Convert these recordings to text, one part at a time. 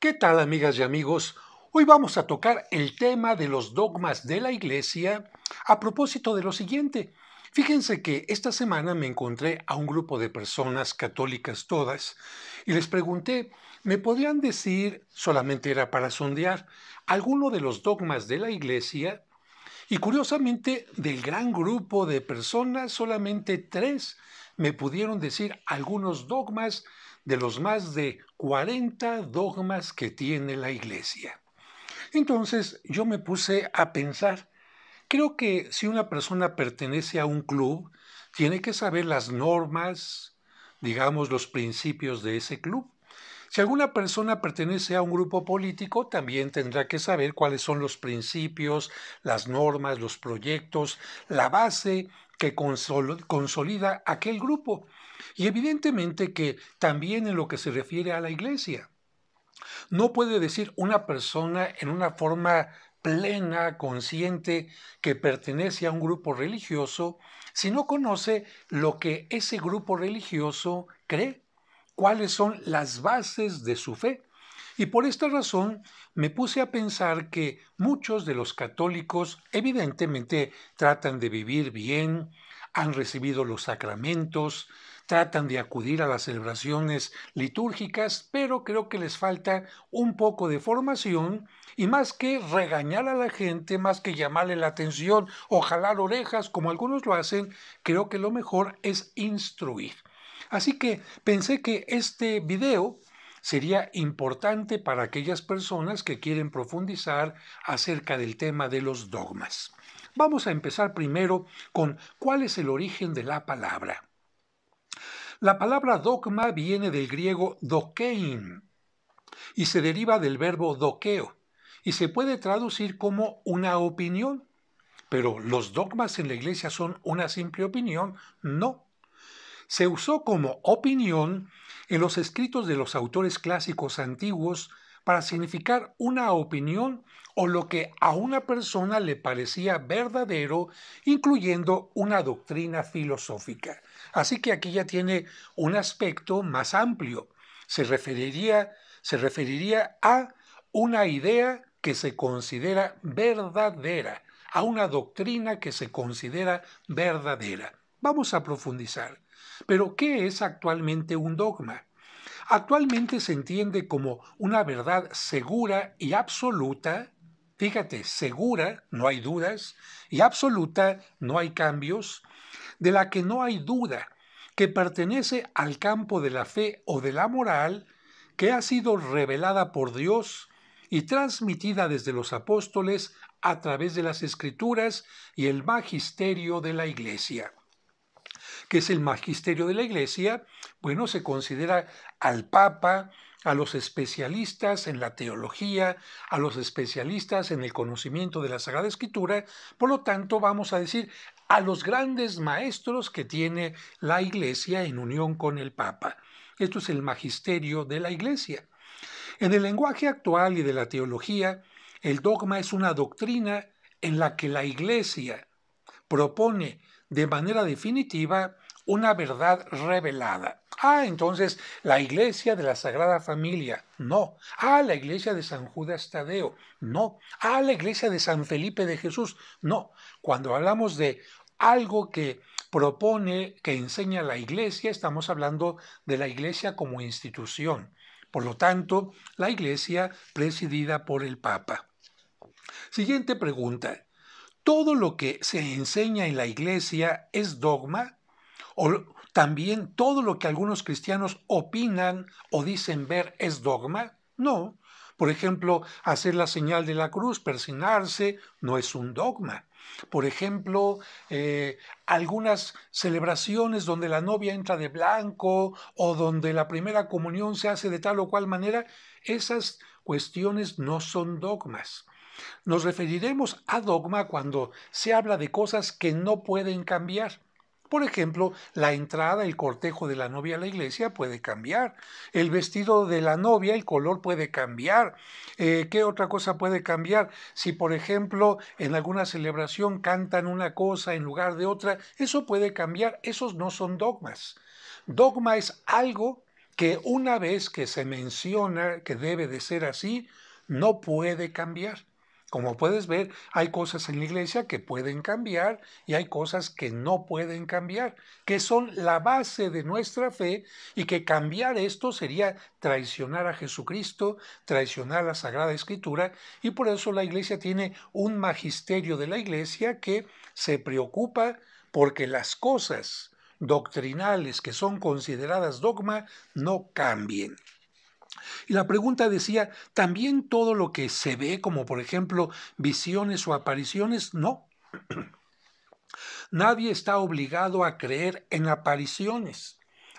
¿Qué tal amigas y amigos? Hoy vamos a tocar el tema de los dogmas de la Iglesia a propósito de lo siguiente. Fíjense que esta semana me encontré a un grupo de personas católicas todas y les pregunté, ¿me podían decir, solamente era para sondear, alguno de los dogmas de la Iglesia? Y curiosamente, del gran grupo de personas, solamente tres me pudieron decir algunos dogmas de los más de 40 dogmas que tiene la Iglesia. Entonces yo me puse a pensar, creo que si una persona pertenece a un club, tiene que saber las normas, digamos, los principios de ese club. Si alguna persona pertenece a un grupo político, también tendrá que saber cuáles son los principios, las normas, los proyectos, la base que consolida aquel grupo y evidentemente que también en lo que se refiere a la iglesia. No puede decir una persona en una forma plena, consciente, que pertenece a un grupo religioso, si no conoce lo que ese grupo religioso cree, cuáles son las bases de su fe. Y por esta razón me puse a pensar que muchos de los católicos evidentemente tratan de vivir bien, han recibido los sacramentos, tratan de acudir a las celebraciones litúrgicas, pero creo que les falta un poco de formación y más que regañar a la gente, más que llamarle la atención o jalar orejas, como algunos lo hacen, creo que lo mejor es instruir. Así que pensé que este video sería importante para aquellas personas que quieren profundizar acerca del tema de los dogmas. Vamos a empezar primero con cuál es el origen de la palabra. La palabra dogma viene del griego dokein y se deriva del verbo doqueo y se puede traducir como una opinión. Pero los dogmas en la iglesia son una simple opinión, no se usó como opinión en los escritos de los autores clásicos antiguos para significar una opinión o lo que a una persona le parecía verdadero, incluyendo una doctrina filosófica. Así que aquí ya tiene un aspecto más amplio. Se referiría, se referiría a una idea que se considera verdadera, a una doctrina que se considera verdadera. Vamos a profundizar. Pero, ¿qué es actualmente un dogma? Actualmente se entiende como una verdad segura y absoluta, fíjate, segura, no hay dudas, y absoluta, no hay cambios, de la que no hay duda, que pertenece al campo de la fe o de la moral, que ha sido revelada por Dios y transmitida desde los apóstoles a través de las escrituras y el magisterio de la Iglesia que es el magisterio de la Iglesia, bueno, se considera al Papa, a los especialistas en la teología, a los especialistas en el conocimiento de la Sagrada Escritura, por lo tanto vamos a decir a los grandes maestros que tiene la Iglesia en unión con el Papa. Esto es el magisterio de la Iglesia. En el lenguaje actual y de la teología, el dogma es una doctrina en la que la Iglesia propone de manera definitiva una verdad revelada. Ah, entonces la iglesia de la Sagrada Familia, no. Ah, la iglesia de San Judas Tadeo, no. Ah, la iglesia de San Felipe de Jesús, no. Cuando hablamos de algo que propone, que enseña la iglesia, estamos hablando de la iglesia como institución. Por lo tanto, la iglesia presidida por el Papa. Siguiente pregunta. ¿Todo lo que se enseña en la iglesia es dogma? o también todo lo que algunos cristianos opinan o dicen ver es dogma? No. Por ejemplo, hacer la señal de la cruz, persinarse, no es un dogma. Por ejemplo, eh, algunas celebraciones donde la novia entra de blanco o donde la primera comunión se hace de tal o cual manera, esas cuestiones no son dogmas. Nos referiremos a dogma cuando se habla de cosas que no pueden cambiar por ejemplo, la entrada, el cortejo de la novia a la iglesia puede cambiar. El vestido de la novia, el color puede cambiar. Eh, ¿Qué otra cosa puede cambiar? Si, por ejemplo, en alguna celebración cantan una cosa en lugar de otra, eso puede cambiar. Esos no son dogmas. Dogma es algo que una vez que se menciona que debe de ser así, no puede cambiar. Como puedes ver, hay cosas en la iglesia que pueden cambiar y hay cosas que no pueden cambiar, que son la base de nuestra fe y que cambiar esto sería traicionar a Jesucristo, traicionar la Sagrada Escritura y por eso la iglesia tiene un magisterio de la iglesia que se preocupa porque las cosas doctrinales que son consideradas dogma no cambien. Y la pregunta decía, ¿también todo lo que se ve, como por ejemplo visiones o apariciones? No. Nadie está obligado a creer en apariciones.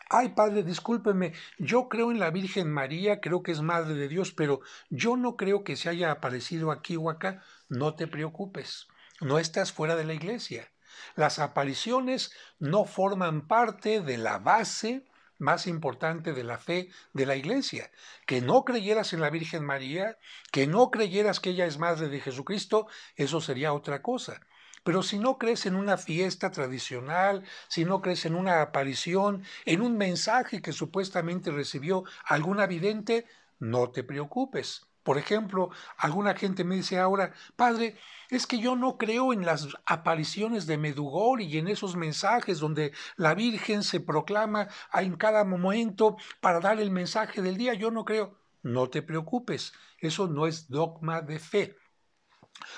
Ay, padre, discúlpeme, yo creo en la Virgen María, creo que es Madre de Dios, pero yo no creo que se haya aparecido aquí o acá. No te preocupes, no estás fuera de la iglesia. Las apariciones no forman parte de la base más importante de la fe de la iglesia. Que no creyeras en la Virgen María, que no creyeras que ella es madre de Jesucristo, eso sería otra cosa. Pero si no crees en una fiesta tradicional, si no crees en una aparición, en un mensaje que supuestamente recibió algún vidente, no te preocupes. Por ejemplo, alguna gente me dice ahora, padre, es que yo no creo en las apariciones de Medugor y en esos mensajes donde la Virgen se proclama en cada momento para dar el mensaje del día. Yo no creo. No te preocupes, eso no es dogma de fe.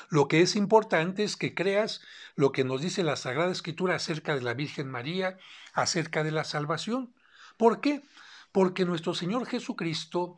Lo que es importante es que creas lo que nos dice la Sagrada Escritura acerca de la Virgen María, acerca de la salvación. ¿Por qué? Porque nuestro Señor Jesucristo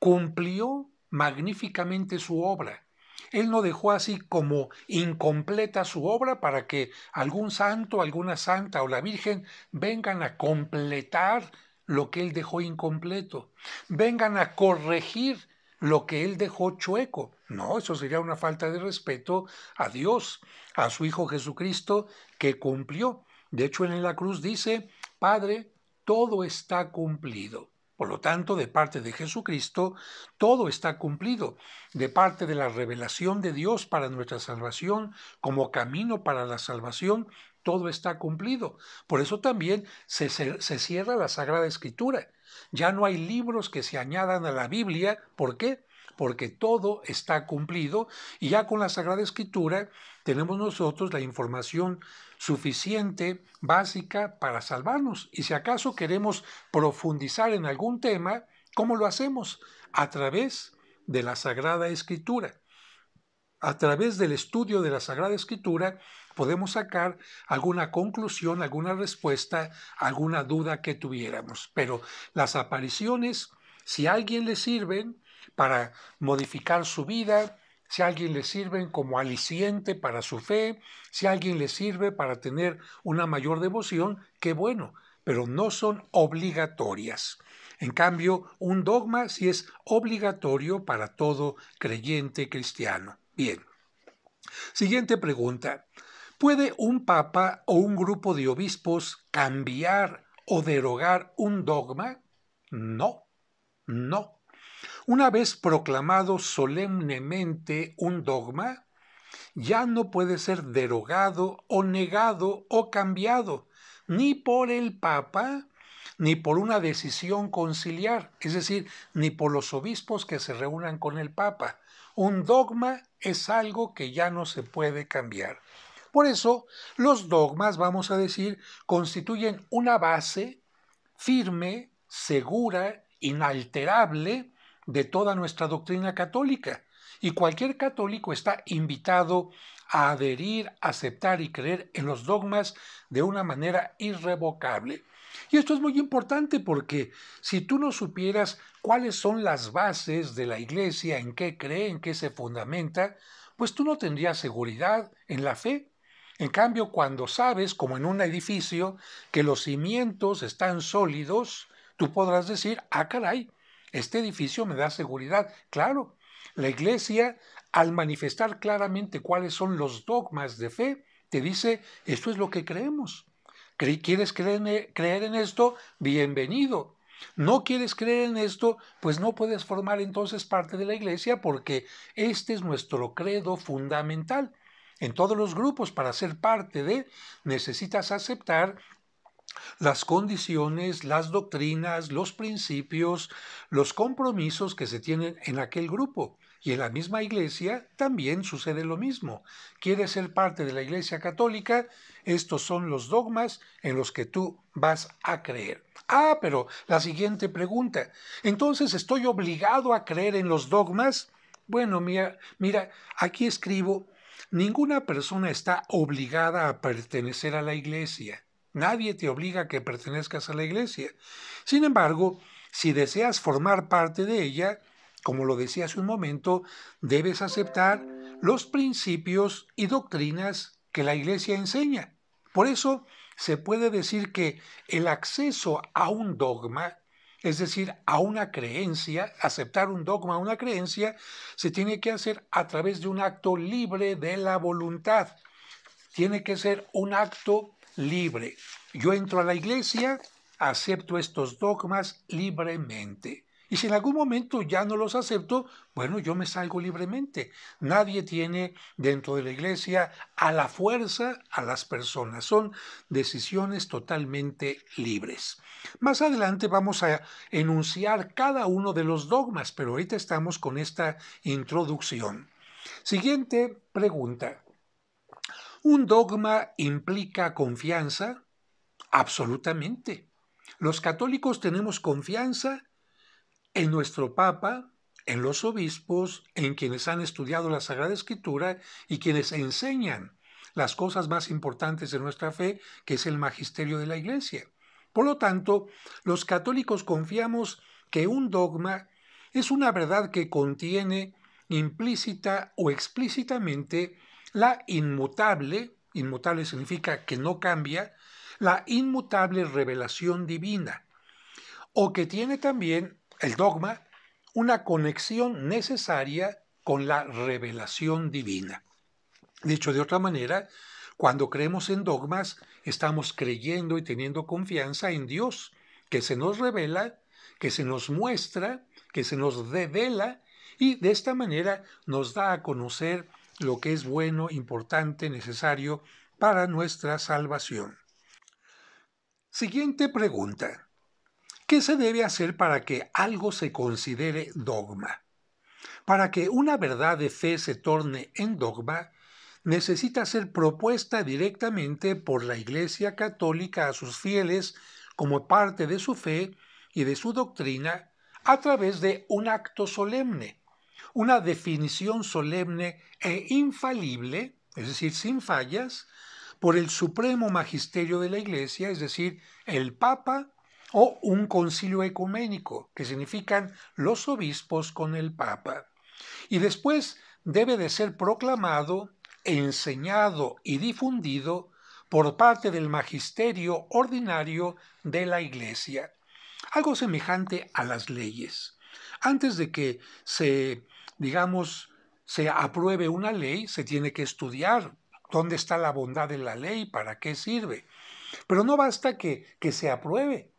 cumplió magníficamente su obra. Él no dejó así como incompleta su obra para que algún santo, alguna santa o la Virgen vengan a completar lo que él dejó incompleto, vengan a corregir lo que él dejó chueco. No, eso sería una falta de respeto a Dios, a su Hijo Jesucristo, que cumplió. De hecho, en la cruz dice, Padre, todo está cumplido. Por lo tanto, de parte de Jesucristo, todo está cumplido, de parte de la revelación de Dios para nuestra salvación, como camino para la salvación, todo está cumplido. Por eso también se, cierra la Sagrada Escritura. Ya no hay libros que se añadan a la Biblia. ¿Por qué? porque todo está cumplido y ya con la Sagrada Escritura tenemos nosotros la información suficiente, básica, para salvarnos. Y si acaso queremos profundizar en algún tema, ¿cómo lo hacemos? A través de la Sagrada Escritura. A través del estudio de la Sagrada Escritura podemos sacar alguna conclusión, alguna respuesta, alguna duda que tuviéramos. Pero las apariciones, si a alguien le sirven, para modificar su vida, si a alguien le sirven como aliciente para su fe, si a alguien le sirve para tener una mayor devoción, qué bueno, pero no son obligatorias. En cambio, un dogma sí es obligatorio para todo creyente cristiano. Bien. Siguiente pregunta. ¿Puede un papa o un grupo de obispos cambiar o derogar un dogma? No, no. Una vez proclamado solemnemente un dogma, ya no puede ser derogado o negado o cambiado, ni por el Papa, ni por una decisión conciliar, es decir, ni por los obispos que se reúnan con el Papa. Un dogma es algo que ya no se puede cambiar. Por eso, los dogmas, vamos a decir, constituyen una base firme, segura, inalterable, de toda nuestra doctrina católica. Y cualquier católico está invitado a adherir, aceptar y creer en los dogmas de una manera irrevocable. Y esto es muy importante porque si tú no supieras cuáles son las bases de la Iglesia, en qué cree, en qué se fundamenta, pues tú no tendrías seguridad en la fe. En cambio, cuando sabes, como en un edificio, que los cimientos están sólidos, tú podrás decir, ah, caray, este edificio me da seguridad. Claro, la iglesia, al manifestar claramente cuáles son los dogmas de fe, te dice, esto es lo que creemos. ¿Quieres creer en esto? Bienvenido. ¿No quieres creer en esto? Pues no puedes formar entonces parte de la iglesia porque este es nuestro credo fundamental en todos los grupos para ser parte de, necesitas aceptar las condiciones, las doctrinas, los principios, los compromisos que se tienen en aquel grupo. Y en la misma iglesia también sucede lo mismo. Quieres ser parte de la iglesia católica, estos son los dogmas en los que tú vas a creer. Ah, pero la siguiente pregunta. Entonces, ¿estoy obligado a creer en los dogmas? Bueno, mira, mira aquí escribo, ninguna persona está obligada a pertenecer a la iglesia. Nadie te obliga a que pertenezcas a la iglesia. Sin embargo, si deseas formar parte de ella, como lo decía hace un momento, debes aceptar los principios y doctrinas que la iglesia enseña. Por eso se puede decir que el acceso a un dogma, es decir, a una creencia, aceptar un dogma, una creencia, se tiene que hacer a través de un acto libre de la voluntad. Tiene que ser un acto libre. Yo entro a la iglesia, acepto estos dogmas libremente. Y si en algún momento ya no los acepto, bueno, yo me salgo libremente. Nadie tiene dentro de la iglesia a la fuerza a las personas. Son decisiones totalmente libres. Más adelante vamos a enunciar cada uno de los dogmas, pero ahorita estamos con esta introducción. Siguiente pregunta. ¿Un dogma implica confianza? Absolutamente. Los católicos tenemos confianza en nuestro Papa, en los obispos, en quienes han estudiado la Sagrada Escritura y quienes enseñan las cosas más importantes de nuestra fe, que es el magisterio de la Iglesia. Por lo tanto, los católicos confiamos que un dogma es una verdad que contiene implícita o explícitamente la inmutable, inmutable significa que no cambia, la inmutable revelación divina, o que tiene también el dogma una conexión necesaria con la revelación divina. Dicho de otra manera, cuando creemos en dogmas, estamos creyendo y teniendo confianza en Dios, que se nos revela, que se nos muestra, que se nos revela y de esta manera nos da a conocer lo que es bueno, importante, necesario para nuestra salvación. Siguiente pregunta. ¿Qué se debe hacer para que algo se considere dogma? Para que una verdad de fe se torne en dogma, necesita ser propuesta directamente por la Iglesia Católica a sus fieles como parte de su fe y de su doctrina a través de un acto solemne, una definición solemne e infalible, es decir, sin fallas, por el supremo magisterio de la Iglesia, es decir, el Papa o un concilio ecuménico, que significan los obispos con el Papa. Y después debe de ser proclamado, enseñado y difundido por parte del magisterio ordinario de la Iglesia, algo semejante a las leyes. Antes de que se digamos, se apruebe una ley, se tiene que estudiar dónde está la bondad de la ley, para qué sirve. Pero no basta que, que se apruebe.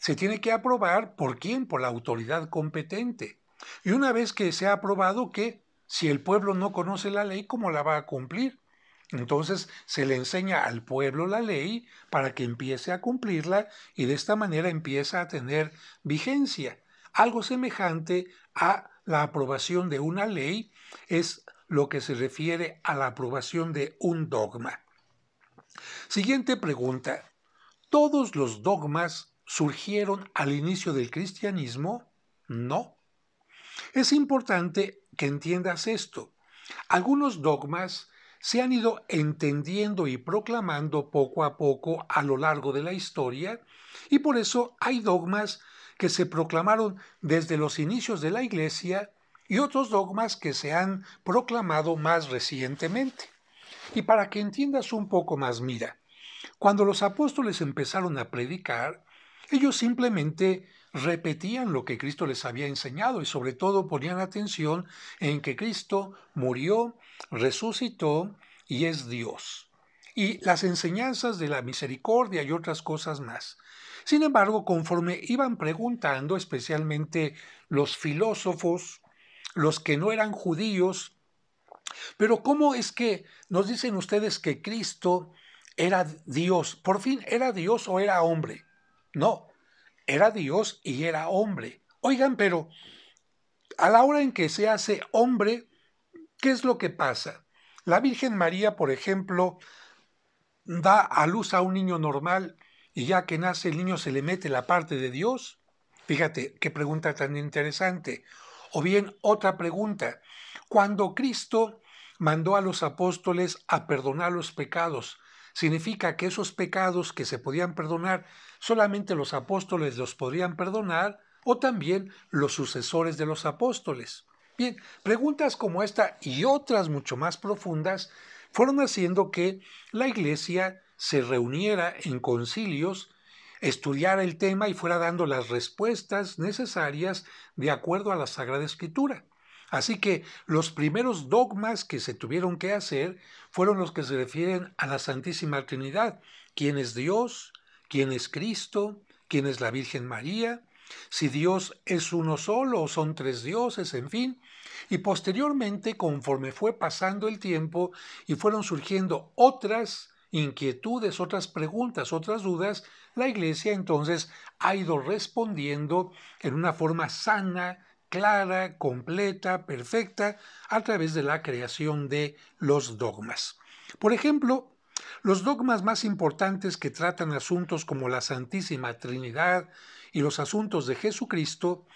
Se tiene que aprobar por quién, por la autoridad competente. Y una vez que se ha aprobado, que Si el pueblo no conoce la ley, ¿cómo la va a cumplir? Entonces se le enseña al pueblo la ley para que empiece a cumplirla y de esta manera empieza a tener vigencia. Algo semejante a la aprobación de una ley es lo que se refiere a la aprobación de un dogma. Siguiente pregunta. ¿Todos los dogmas surgieron al inicio del cristianismo? No. Es importante que entiendas esto. Algunos dogmas se han ido entendiendo y proclamando poco a poco a lo largo de la historia y por eso hay dogmas que se proclamaron desde los inicios de la Iglesia y otros dogmas que se han proclamado más recientemente. Y para que entiendas un poco más, mira, cuando los apóstoles empezaron a predicar, ellos simplemente repetían lo que Cristo les había enseñado y sobre todo ponían atención en que Cristo murió, resucitó y es Dios. Y las enseñanzas de la misericordia y otras cosas más. Sin embargo, conforme iban preguntando, especialmente los filósofos, los que no eran judíos, pero ¿cómo es que nos dicen ustedes que Cristo era Dios? Por fin, ¿era Dios o era hombre? No, era Dios y era hombre. Oigan, pero a la hora en que se hace hombre, ¿qué es lo que pasa? La Virgen María, por ejemplo, da a luz a un niño normal y ya que nace el niño se le mete la parte de Dios? Fíjate, qué pregunta tan interesante. O bien otra pregunta, cuando Cristo mandó a los apóstoles a perdonar los pecados, significa que esos pecados que se podían perdonar solamente los apóstoles los podrían perdonar o también los sucesores de los apóstoles. Bien, preguntas como esta y otras mucho más profundas fueron haciendo que la iglesia se reuniera en concilios, estudiara el tema y fuera dando las respuestas necesarias de acuerdo a la Sagrada Escritura. Así que los primeros dogmas que se tuvieron que hacer fueron los que se refieren a la Santísima Trinidad, quién es Dios, quién es Cristo, quién es la Virgen María, si Dios es uno solo o son tres dioses, en fin. Y posteriormente, conforme fue pasando el tiempo y fueron surgiendo otras inquietudes, otras preguntas, otras dudas, la Iglesia entonces ha ido respondiendo en una forma sana, clara, completa, perfecta, a través de la creación de los dogmas. Por ejemplo, los dogmas más importantes que tratan asuntos como la Santísima Trinidad y los asuntos de Jesucristo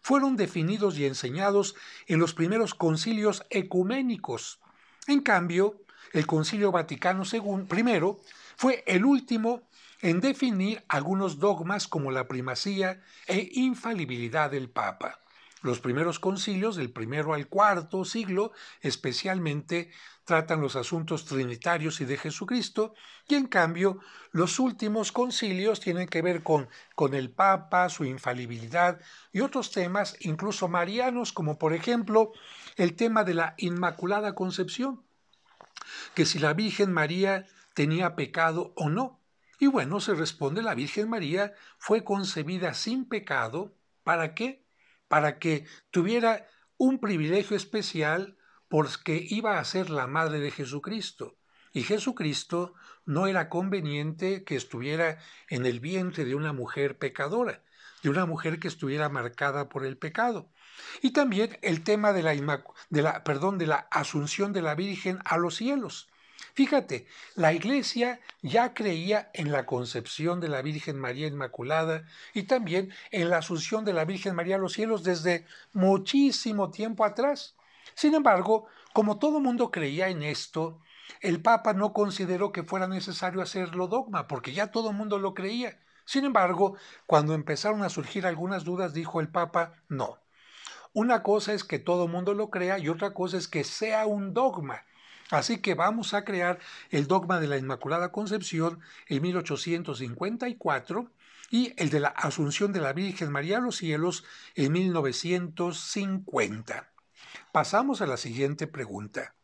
fueron definidos y enseñados en los primeros concilios ecuménicos. En cambio, el Concilio Vaticano I fue el último en definir algunos dogmas como la primacía e infalibilidad del Papa. Los primeros concilios, del primero al cuarto siglo, especialmente tratan los asuntos trinitarios y de Jesucristo, y en cambio los últimos concilios tienen que ver con el Papa, su infalibilidad y otros temas, incluso marianos, como por ejemplo el tema de la Inmaculada Concepción que si la Virgen María tenía pecado o no. Y bueno, se responde, la Virgen María fue concebida sin pecado, ¿para qué? Para que tuviera un privilegio especial porque iba a ser la madre de Jesucristo. Y Jesucristo no era conveniente que estuviera en el vientre de una mujer pecadora, de una mujer que estuviera marcada por el pecado. Y también el tema de la, de la asunción de la Virgen a los cielos. Fíjate, la iglesia ya creía en la concepción de la Virgen María Inmaculada y también en la asunción de la Virgen María a los cielos desde muchísimo tiempo atrás. Sin embargo, como todo mundo creía en esto, el Papa no consideró que fuera necesario hacerlo dogma, porque ya todo el mundo lo creía. Sin embargo, cuando empezaron a surgir algunas dudas, dijo el Papa, no, una cosa es que todo el mundo lo crea y otra cosa es que sea un dogma. Así que vamos a crear el dogma de la Inmaculada Concepción en 1854 y el de la Asunción de la Virgen María a los cielos en 1950. Pasamos a la siguiente pregunta.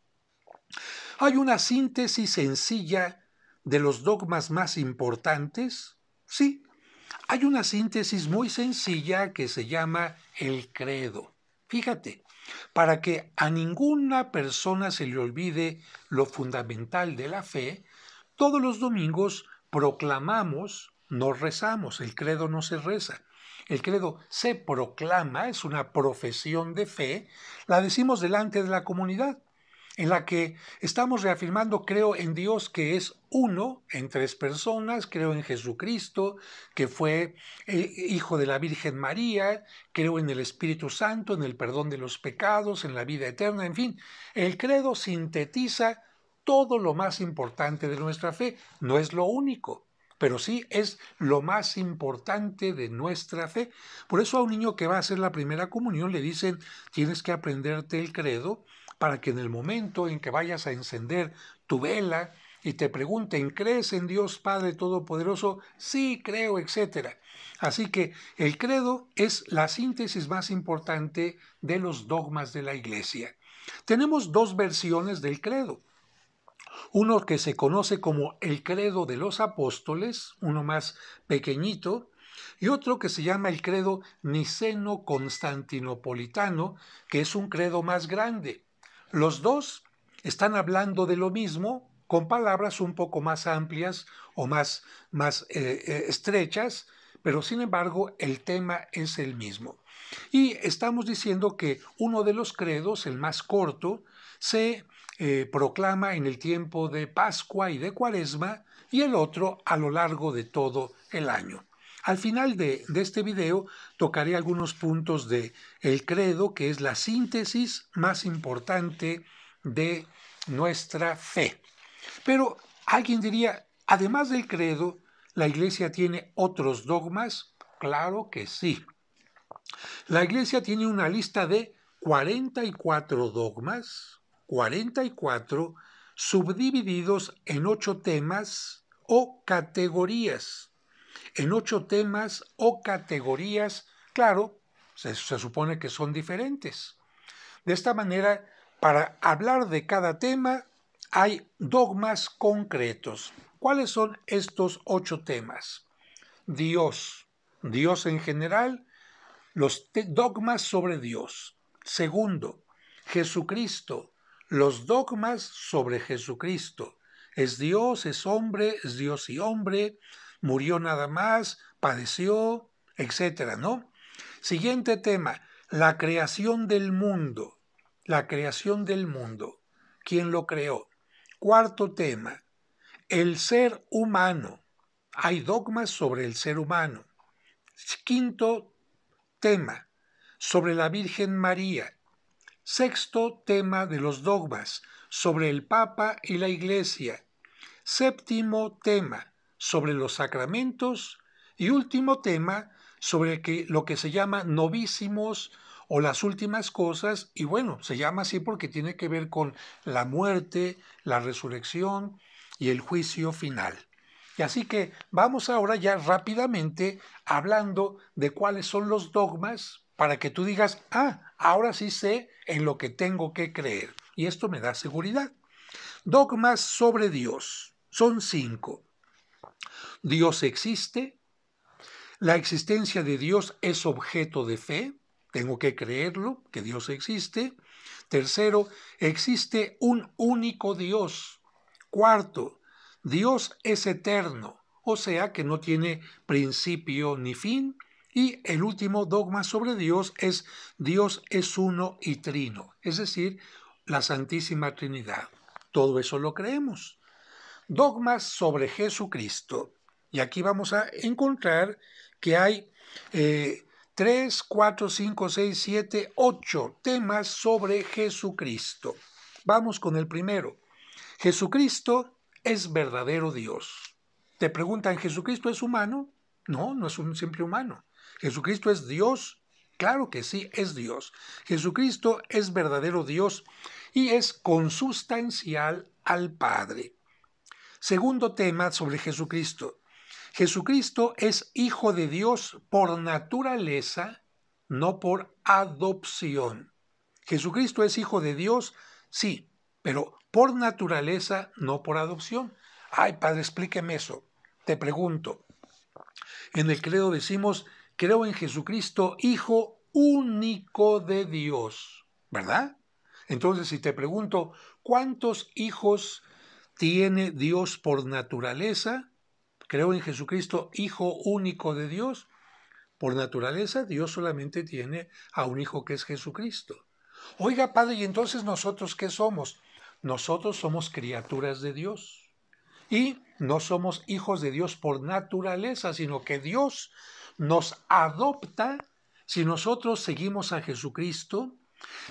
Hay una síntesis sencilla de los dogmas más importantes? Sí, hay una síntesis muy sencilla que se llama el credo. Fíjate, para que a ninguna persona se le olvide lo fundamental de la fe, todos los domingos proclamamos, no rezamos, el credo no se reza. El credo se proclama, es una profesión de fe, la decimos delante de la comunidad en la que estamos reafirmando creo en Dios que es uno en tres personas, creo en Jesucristo, que fue eh, hijo de la Virgen María, creo en el Espíritu Santo, en el perdón de los pecados, en la vida eterna, en fin, el credo sintetiza todo lo más importante de nuestra fe, no es lo único, pero sí es lo más importante de nuestra fe. Por eso a un niño que va a hacer la primera comunión le dicen, tienes que aprenderte el credo para que en el momento en que vayas a encender tu vela y te pregunten, ¿crees en Dios Padre Todopoderoso? Sí, creo, etc. Así que el credo es la síntesis más importante de los dogmas de la Iglesia. Tenemos dos versiones del credo. Uno que se conoce como el credo de los apóstoles, uno más pequeñito, y otro que se llama el credo niceno-constantinopolitano, que es un credo más grande. Los dos están hablando de lo mismo con palabras un poco más amplias o más, más eh, eh, estrechas, pero sin embargo el tema es el mismo. Y estamos diciendo que uno de los credos, el más corto, se eh, proclama en el tiempo de Pascua y de Cuaresma y el otro a lo largo de todo el año. Al final de, este video tocaré algunos puntos de el credo, que es la síntesis más importante de nuestra fe. Pero alguien diría, además del credo, ¿la iglesia tiene otros dogmas? Claro que sí. La iglesia tiene una lista de 44 dogmas, 44 subdivididos en ocho temas o categorías en ocho temas o categorías, claro, se, supone que son diferentes. De esta manera, para hablar de cada tema hay dogmas concretos. ¿Cuáles son estos ocho temas? Dios, Dios en general, los dogmas sobre Dios. Segundo, Jesucristo, los dogmas sobre Jesucristo. Es Dios, es hombre, es Dios y hombre, murió nada más, padeció, etcétera, ¿no? Siguiente tema, la creación del mundo. La creación del mundo. ¿Quién lo creó? Cuarto tema, el ser humano. Hay dogmas sobre el ser humano. Quinto tema, sobre la Virgen María. Sexto tema de los dogmas, sobre el Papa y la Iglesia. Séptimo tema, sobre los sacramentos y último tema sobre que, lo que se llama novísimos o las últimas cosas, y bueno, se llama así porque tiene que ver con la muerte, la resurrección y el juicio final. Y así que vamos ahora ya rápidamente hablando de cuáles son los dogmas para que tú digas, ah, ahora sí sé en lo que tengo que creer. Y esto me da seguridad. Dogmas sobre Dios. Son cinco. Dios existe, la existencia de Dios es objeto de fe, tengo que creerlo, que Dios existe. Tercero, existe un único Dios. Cuarto, Dios es eterno, o sea que no tiene principio ni fin. Y el último dogma sobre Dios es Dios es uno y trino, es decir, la Santísima Trinidad. Todo eso lo creemos. Dogmas sobre Jesucristo. Y aquí vamos a encontrar que hay eh, tres, cuatro, cinco, seis, siete, ocho temas sobre Jesucristo. Vamos con el primero. Jesucristo es verdadero Dios. Te preguntan, ¿Jesucristo es humano? No, no es un simple humano. ¿Jesucristo es Dios? Claro que sí, es Dios. Jesucristo es verdadero Dios y es consustancial al Padre. Segundo tema sobre Jesucristo. Jesucristo es hijo de Dios por naturaleza, no por adopción. Jesucristo es hijo de Dios, sí, pero por naturaleza, no por adopción. Ay, padre, explíqueme eso. Te pregunto. En el credo decimos, creo en Jesucristo, Hijo único de Dios, ¿verdad? Entonces, si te pregunto, ¿cuántos hijos tiene Dios por naturaleza, creo en Jesucristo, Hijo único de Dios, por naturaleza Dios solamente tiene a un Hijo que es Jesucristo. Oiga, Padre, ¿y entonces nosotros qué somos? Nosotros somos criaturas de Dios. Y no somos hijos de Dios por naturaleza, sino que Dios nos adopta si nosotros seguimos a Jesucristo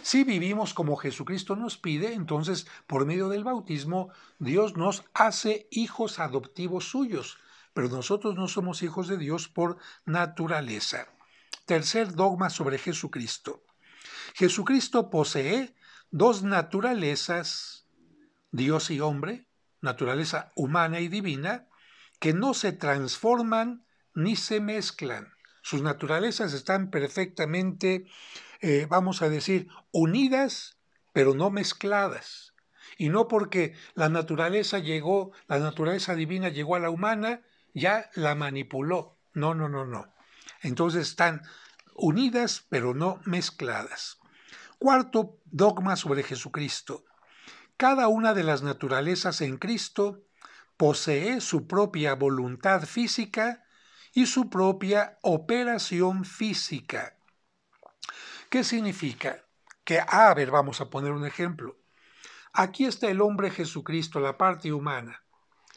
si vivimos como Jesucristo nos pide, entonces por medio del bautismo Dios nos hace hijos adoptivos suyos, pero nosotros no somos hijos de Dios por naturaleza. Tercer dogma sobre Jesucristo. Jesucristo posee dos naturalezas, Dios y hombre, naturaleza humana y divina, que no se transforman ni se mezclan. Sus naturalezas están perfectamente eh, vamos a decir, unidas, pero no mezcladas. Y no porque la naturaleza llegó, la naturaleza divina llegó a la humana, ya la manipuló. No, no, no, no. Entonces están unidas, pero no mezcladas. Cuarto dogma sobre Jesucristo. Cada una de las naturalezas en Cristo posee su propia voluntad física y su propia operación física. ¿Qué significa? Que, a ver, vamos a poner un ejemplo. Aquí está el hombre Jesucristo, la parte humana.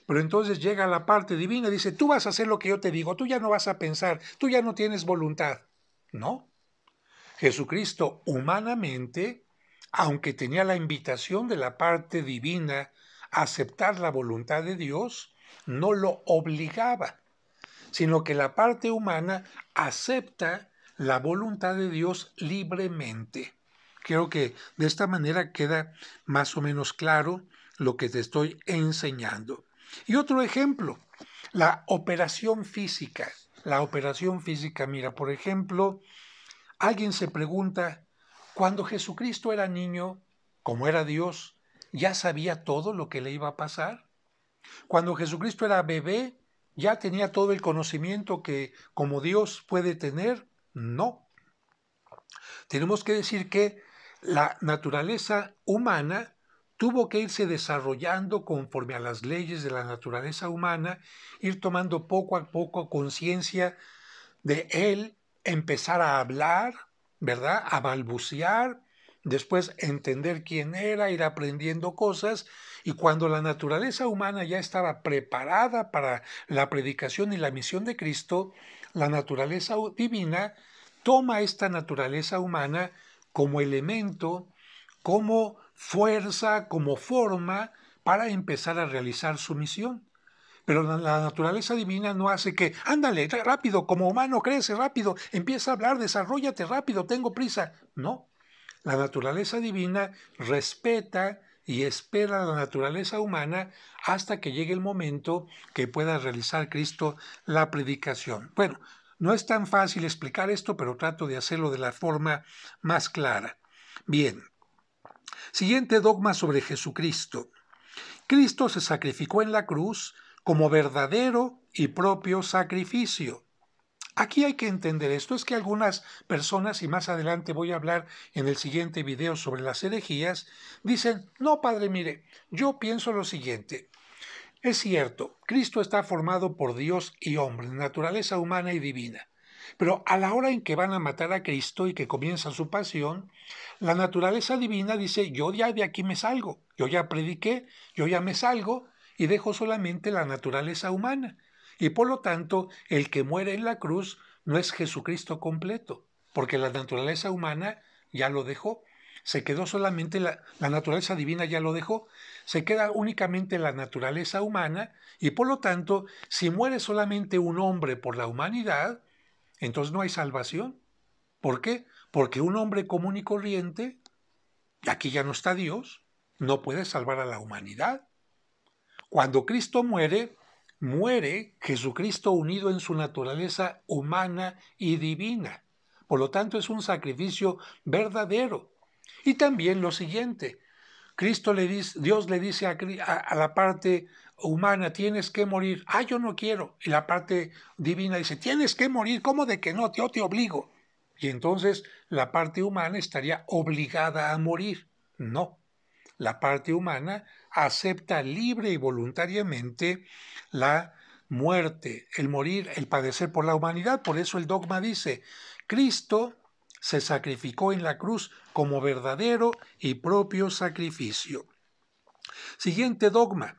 Pero entonces llega la parte divina y dice, tú vas a hacer lo que yo te digo, tú ya no vas a pensar, tú ya no tienes voluntad. No. Jesucristo humanamente, aunque tenía la invitación de la parte divina a aceptar la voluntad de Dios, no lo obligaba, sino que la parte humana acepta la voluntad de Dios libremente. Creo que de esta manera queda más o menos claro lo que te estoy enseñando. Y otro ejemplo, la operación física. La operación física, mira, por ejemplo, alguien se pregunta, cuando Jesucristo era niño, como era Dios, ya sabía todo lo que le iba a pasar. Cuando Jesucristo era bebé, ya tenía todo el conocimiento que como Dios puede tener. No. Tenemos que decir que la naturaleza humana tuvo que irse desarrollando conforme a las leyes de la naturaleza humana, ir tomando poco a poco conciencia de él, empezar a hablar, ¿verdad? A balbucear, después entender quién era, ir aprendiendo cosas, y cuando la naturaleza humana ya estaba preparada para la predicación y la misión de Cristo, la naturaleza divina toma esta naturaleza humana como elemento, como fuerza, como forma para empezar a realizar su misión. Pero la naturaleza divina no hace que, ándale, rápido, como humano, crece rápido, empieza a hablar, desarrollate rápido, tengo prisa. No, la naturaleza divina respeta y espera la naturaleza humana hasta que llegue el momento que pueda realizar Cristo la predicación. Bueno, no es tan fácil explicar esto, pero trato de hacerlo de la forma más clara. Bien, siguiente dogma sobre Jesucristo. Cristo se sacrificó en la cruz como verdadero y propio sacrificio. Aquí hay que entender esto, es que algunas personas, y más adelante voy a hablar en el siguiente video sobre las herejías, dicen, no padre, mire, yo pienso lo siguiente, es cierto, Cristo está formado por Dios y hombre, naturaleza humana y divina. Pero a la hora en que van a matar a Cristo y que comienza su pasión, la naturaleza divina dice, yo ya de aquí me salgo, yo ya prediqué, yo ya me salgo y dejo solamente la naturaleza humana y por lo tanto el que muere en la cruz no es Jesucristo completo, porque la naturaleza humana ya lo dejó, se quedó solamente la, naturaleza divina ya lo dejó, se queda únicamente la naturaleza humana y por lo tanto si muere solamente un hombre por la humanidad, entonces no hay salvación. ¿Por qué? Porque un hombre común y corriente, aquí ya no está Dios, no puede salvar a la humanidad. Cuando Cristo muere, muere Jesucristo unido en su naturaleza humana y divina. Por lo tanto, es un sacrificio verdadero. Y también lo siguiente, Cristo le dice, Dios le dice a, la parte humana, tienes que morir. Ah, yo no quiero. Y la parte divina dice, tienes que morir. ¿Cómo de que no? Yo te obligo. Y entonces la parte humana estaría obligada a morir. No la parte humana, acepta libre y voluntariamente la muerte, el morir, el padecer por la humanidad. Por eso el dogma dice, Cristo se sacrificó en la cruz como verdadero y propio sacrificio. Siguiente dogma.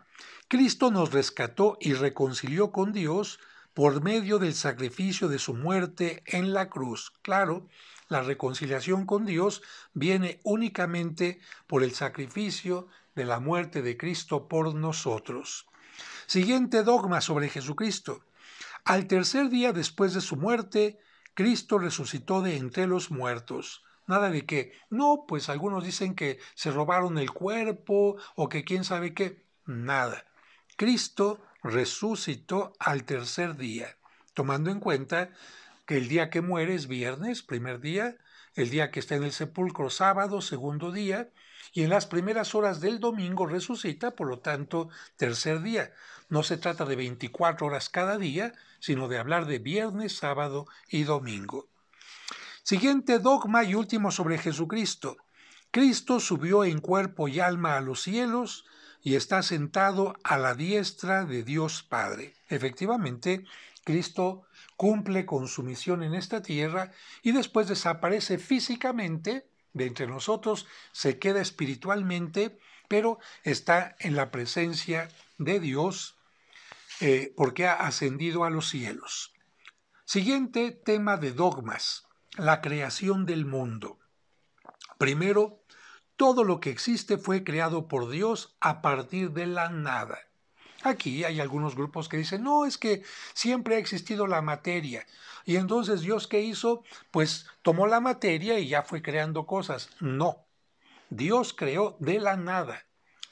Cristo nos rescató y reconcilió con Dios por medio del sacrificio de su muerte en la cruz. Claro, la reconciliación con Dios viene únicamente por el sacrificio de la muerte de Cristo por nosotros. Siguiente dogma sobre Jesucristo. Al tercer día después de su muerte, Cristo resucitó de entre los muertos. Nada de qué? no, pues algunos dicen que se robaron el cuerpo o que quién sabe qué. Nada. Cristo resucitó al tercer día, tomando en cuenta que el día que muere es viernes, primer día, el día que está en el sepulcro sábado, segundo día, y en las primeras horas del domingo resucita, por lo tanto, tercer día. No se trata de 24 horas cada día, sino de hablar de viernes, sábado y domingo. Siguiente dogma y último sobre Jesucristo. Cristo subió en cuerpo y alma a los cielos y está sentado a la diestra de Dios Padre. Efectivamente, Cristo cumple con su misión en esta tierra y después desaparece físicamente de entre nosotros, se queda espiritualmente, pero está en la presencia de Dios eh, porque ha ascendido a los cielos. Siguiente tema de dogmas, la creación del mundo. Primero, todo lo que existe fue creado por Dios a partir de la nada. Aquí hay algunos grupos que dicen, no, es que siempre ha existido la materia. Y entonces Dios qué hizo? Pues tomó la materia y ya fue creando cosas. No, Dios creó de la nada.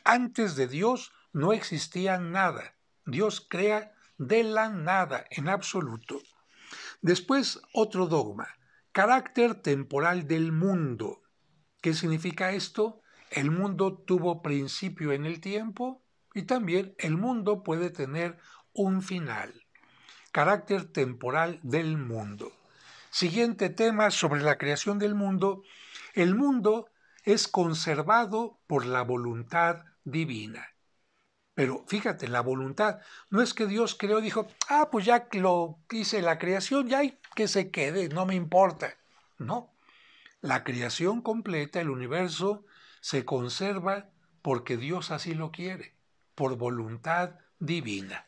Antes de Dios no existía nada. Dios crea de la nada, en absoluto. Después, otro dogma, carácter temporal del mundo. ¿Qué significa esto? El mundo tuvo principio en el tiempo, y también el mundo puede tener un final, carácter temporal del mundo. Siguiente tema sobre la creación del mundo. El mundo es conservado por la voluntad divina. Pero fíjate, la voluntad no es que Dios creó, y dijo, ah, pues ya lo hice la creación, ya hay que se quede, no me importa. No, la creación completa, el universo, se conserva porque Dios así lo quiere por voluntad divina.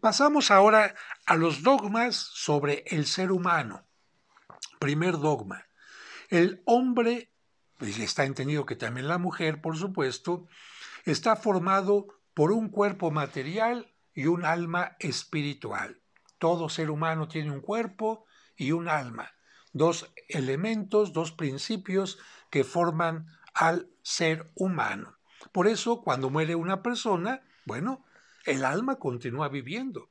Pasamos ahora a los dogmas sobre el ser humano. Primer dogma. El hombre, y está entendido que también la mujer, por supuesto, está formado por un cuerpo material y un alma espiritual. Todo ser humano tiene un cuerpo y un alma, dos elementos, dos principios que forman al ser humano. Por eso, cuando muere una persona, bueno, el alma continúa viviendo.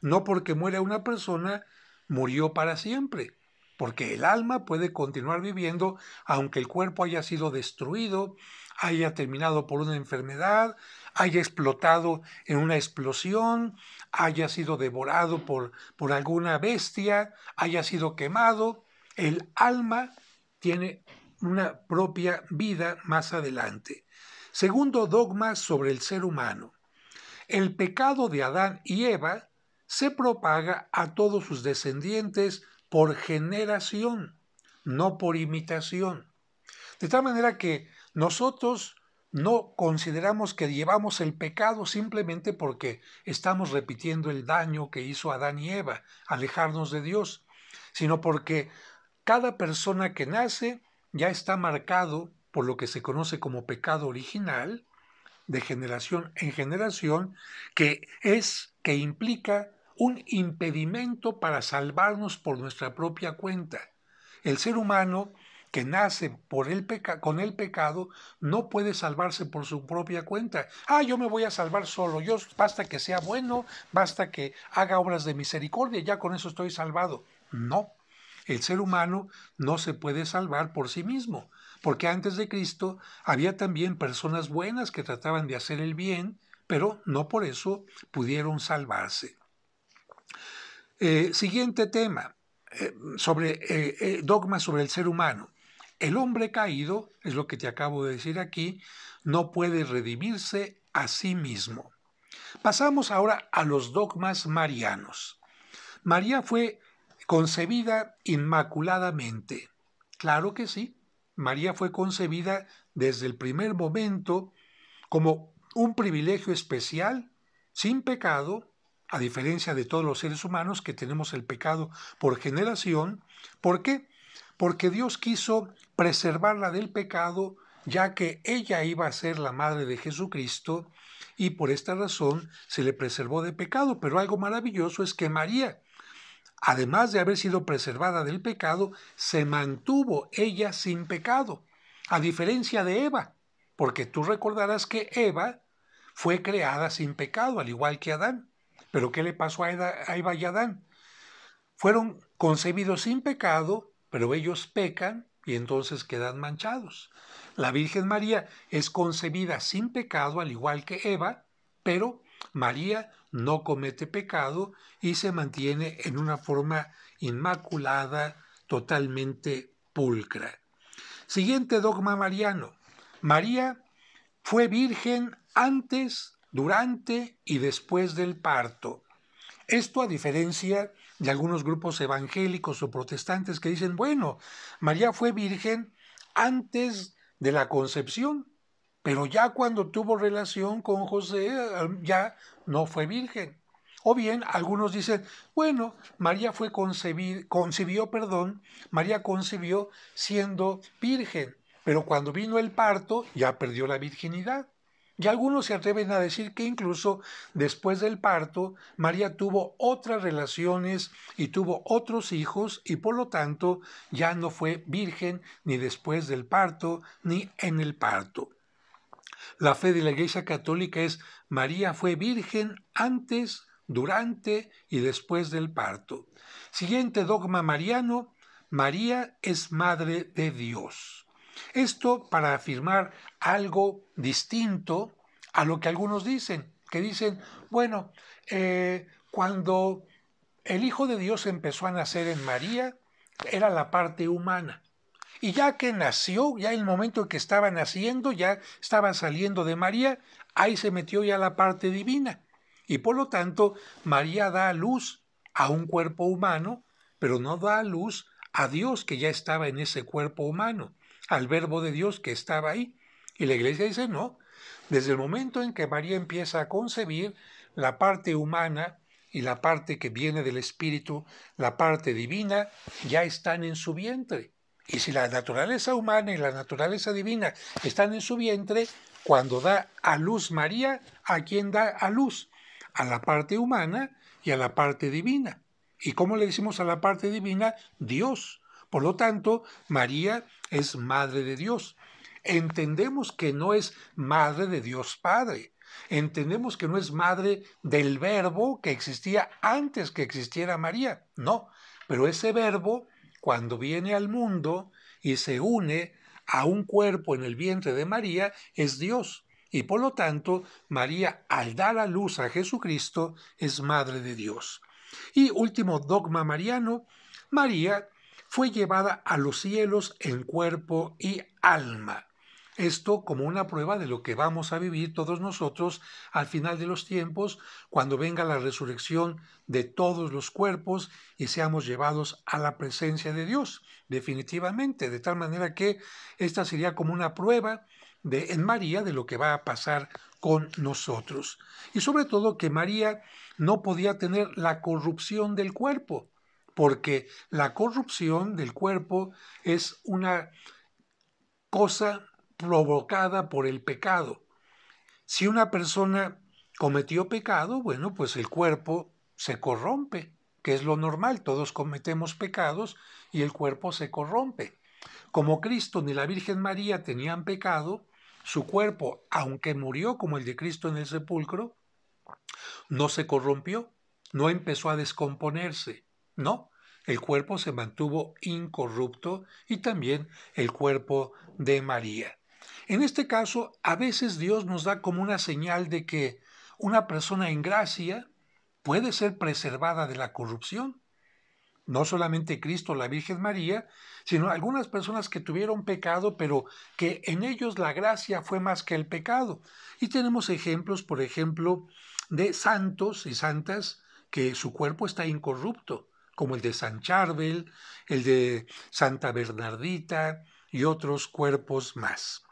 No porque muere una persona, murió para siempre, porque el alma puede continuar viviendo aunque el cuerpo haya sido destruido, haya terminado por una enfermedad, haya explotado en una explosión, haya sido devorado por, por alguna bestia, haya sido quemado. El alma tiene una propia vida más adelante. Segundo dogma sobre el ser humano. El pecado de Adán y Eva se propaga a todos sus descendientes por generación, no por imitación. De tal manera que nosotros no consideramos que llevamos el pecado simplemente porque estamos repitiendo el daño que hizo Adán y Eva, alejarnos de Dios, sino porque cada persona que nace ya está marcado por lo que se conoce como pecado original, de generación en generación, que es, que implica un impedimento para salvarnos por nuestra propia cuenta. El ser humano que nace por el con el pecado no puede salvarse por su propia cuenta. Ah, yo me voy a salvar solo, yo basta que sea bueno, basta que haga obras de misericordia, ya con eso estoy salvado. No, el ser humano no se puede salvar por sí mismo porque antes de Cristo había también personas buenas que trataban de hacer el bien, pero no por eso pudieron salvarse. Eh, siguiente tema, eh, sobre eh, dogma sobre el ser humano. El hombre caído, es lo que te acabo de decir aquí, no puede redimirse a sí mismo. Pasamos ahora a los dogmas marianos. María fue concebida inmaculadamente. Claro que sí, María fue concebida desde el primer momento como un privilegio especial, sin pecado, a diferencia de todos los seres humanos que tenemos el pecado por generación. ¿Por qué? Porque Dios quiso preservarla del pecado, ya que ella iba a ser la madre de Jesucristo y por esta razón se le preservó de pecado. Pero algo maravilloso es que María, además de haber sido preservada del pecado, se mantuvo ella sin pecado, a diferencia de Eva, porque tú recordarás que Eva fue creada sin pecado, al igual que Adán. Pero ¿qué le pasó a Eva y Adán? Fueron concebidos sin pecado, pero ellos pecan y entonces quedan manchados. La Virgen María es concebida sin pecado, al igual que Eva, pero María no comete pecado y se mantiene en una forma inmaculada, totalmente pulcra. Siguiente dogma mariano. María fue virgen antes, durante y después del parto. Esto a diferencia de algunos grupos evangélicos o protestantes que dicen, bueno, María fue virgen antes de la concepción pero ya cuando tuvo relación con José, ya no fue virgen. O bien, algunos dicen, bueno, María fue concebir, concibió, perdón, María concibió siendo virgen, pero cuando vino el parto ya perdió la virginidad. Y algunos se atreven a decir que incluso después del parto, María tuvo otras relaciones y tuvo otros hijos y por lo tanto ya no fue virgen ni después del parto ni en el parto. La fe de la Iglesia Católica es María fue virgen antes, durante y después del parto. Siguiente dogma mariano, María es madre de Dios. Esto para afirmar algo distinto a lo que algunos dicen, que dicen, bueno, eh, cuando el Hijo de Dios empezó a nacer en María, era la parte humana. Y ya que nació, ya en el momento en que estaba naciendo, ya estaba saliendo de María, ahí se metió ya la parte divina. Y por lo tanto, María da luz a un cuerpo humano, pero no da luz a Dios que ya estaba en ese cuerpo humano, al verbo de Dios que estaba ahí. Y la iglesia dice, no, desde el momento en que María empieza a concebir, la parte humana y la parte que viene del Espíritu, la parte divina, ya están en su vientre. Y si la naturaleza humana y la naturaleza divina están en su vientre, cuando da a luz María, ¿a quién da a luz? A la parte humana y a la parte divina. ¿Y cómo le decimos a la parte divina? Dios. Por lo tanto, María es madre de Dios. Entendemos que no es madre de Dios Padre. Entendemos que no es madre del verbo que existía antes que existiera María. No, pero ese verbo cuando viene al mundo y se une a un cuerpo en el vientre de María, es Dios. Y por lo tanto, María, al dar a luz a Jesucristo, es Madre de Dios. Y último dogma mariano, María fue llevada a los cielos en cuerpo y alma. Esto como una prueba de lo que vamos a vivir todos nosotros al final de los tiempos, cuando venga la resurrección de todos los cuerpos y seamos llevados a la presencia de Dios, definitivamente, de tal manera que esta sería como una prueba de, en María de lo que va a pasar con nosotros. Y sobre todo que María no podía tener la corrupción del cuerpo, porque la corrupción del cuerpo es una cosa provocada por el pecado. Si una persona cometió pecado, bueno, pues el cuerpo se corrompe, que es lo normal, todos cometemos pecados y el cuerpo se corrompe. Como Cristo ni la Virgen María tenían pecado, su cuerpo, aunque murió como el de Cristo en el sepulcro, no se corrompió, no empezó a descomponerse, no, el cuerpo se mantuvo incorrupto y también el cuerpo de María. En este caso, a veces Dios nos da como una señal de que una persona en gracia puede ser preservada de la corrupción. No solamente Cristo, la Virgen María, sino algunas personas que tuvieron pecado, pero que en ellos la gracia fue más que el pecado. Y tenemos ejemplos, por ejemplo, de santos y santas que su cuerpo está incorrupto, como el de San Charbel, el de Santa Bernardita y otros cuerpos más.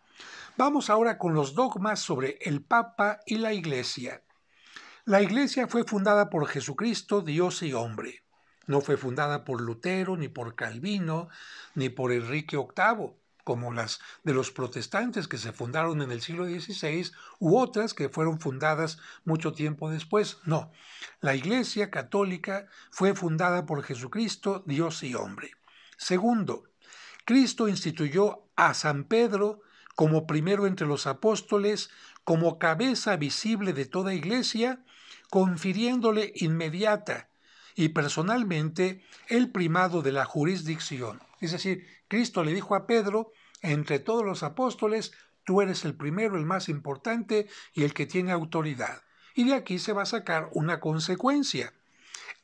Vamos ahora con los dogmas sobre el Papa y la Iglesia. La Iglesia fue fundada por Jesucristo, Dios y hombre. No fue fundada por Lutero, ni por Calvino, ni por Enrique VIII, como las de los protestantes que se fundaron en el siglo XVI u otras que fueron fundadas mucho tiempo después. No, la Iglesia católica fue fundada por Jesucristo, Dios y hombre. Segundo, Cristo instituyó a San Pedro como primero entre los apóstoles, como cabeza visible de toda iglesia, confiriéndole inmediata y personalmente el primado de la jurisdicción. Es decir, Cristo le dijo a Pedro, entre todos los apóstoles, tú eres el primero, el más importante y el que tiene autoridad. Y de aquí se va a sacar una consecuencia.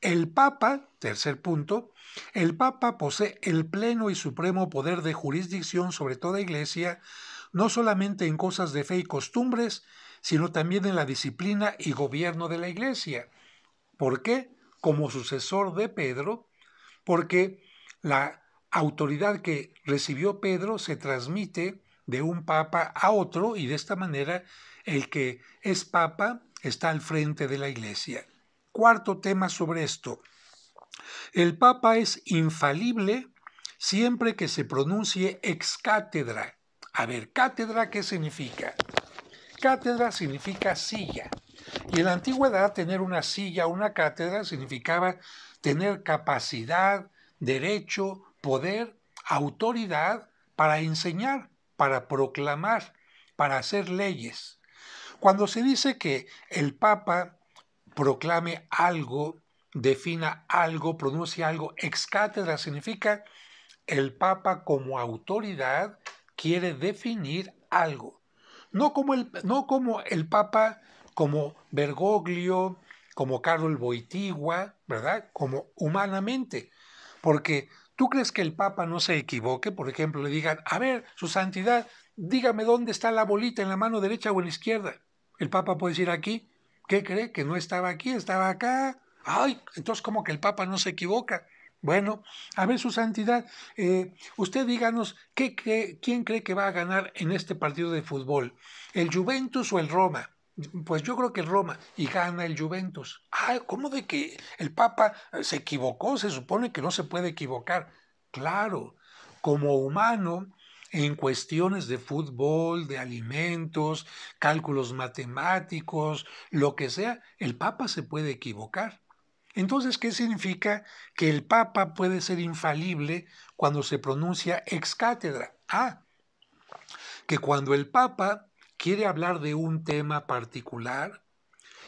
El Papa, tercer punto, el Papa posee el pleno y supremo poder de jurisdicción sobre toda Iglesia no solamente en cosas de fe y costumbres, sino también en la disciplina y gobierno de la iglesia. ¿Por qué? Como sucesor de Pedro, porque la autoridad que recibió Pedro se transmite de un papa a otro y de esta manera el que es papa está al frente de la iglesia. Cuarto tema sobre esto. El papa es infalible siempre que se pronuncie ex cátedra a ver, cátedra, ¿qué significa? Cátedra significa silla. Y en la antigüedad tener una silla, una cátedra, significaba tener capacidad, derecho, poder, autoridad para enseñar, para proclamar, para hacer leyes. Cuando se dice que el Papa proclame algo, defina algo, pronuncia algo, ex cátedra significa el Papa como autoridad quiere definir algo. No como el, no como el Papa, como Bergoglio, como Carol Boitigua, ¿verdad? Como humanamente. Porque tú crees que el Papa no se equivoque, por ejemplo, le digan, a ver, su santidad, dígame dónde está la bolita, en la mano derecha o en la izquierda. El Papa puede decir aquí, ¿qué cree? Que no estaba aquí, estaba acá. Ay, entonces como que el Papa no se equivoca. Bueno, a ver, su santidad, eh, usted díganos, ¿quién cree que va a ganar en este partido de fútbol? ¿El Juventus o el Roma? Pues yo creo que el Roma y gana el Juventus. Ah, ¿cómo de que el Papa eh, se equivocó? Se supone que no se puede equivocar. Claro, como humano, en cuestiones de fútbol, de alimentos, cálculos matemáticos, lo que sea, el Papa se puede equivocar. Entonces, ¿qué significa que el Papa puede ser infalible cuando se pronuncia ex cátedra? Ah, que cuando el Papa quiere hablar de un tema particular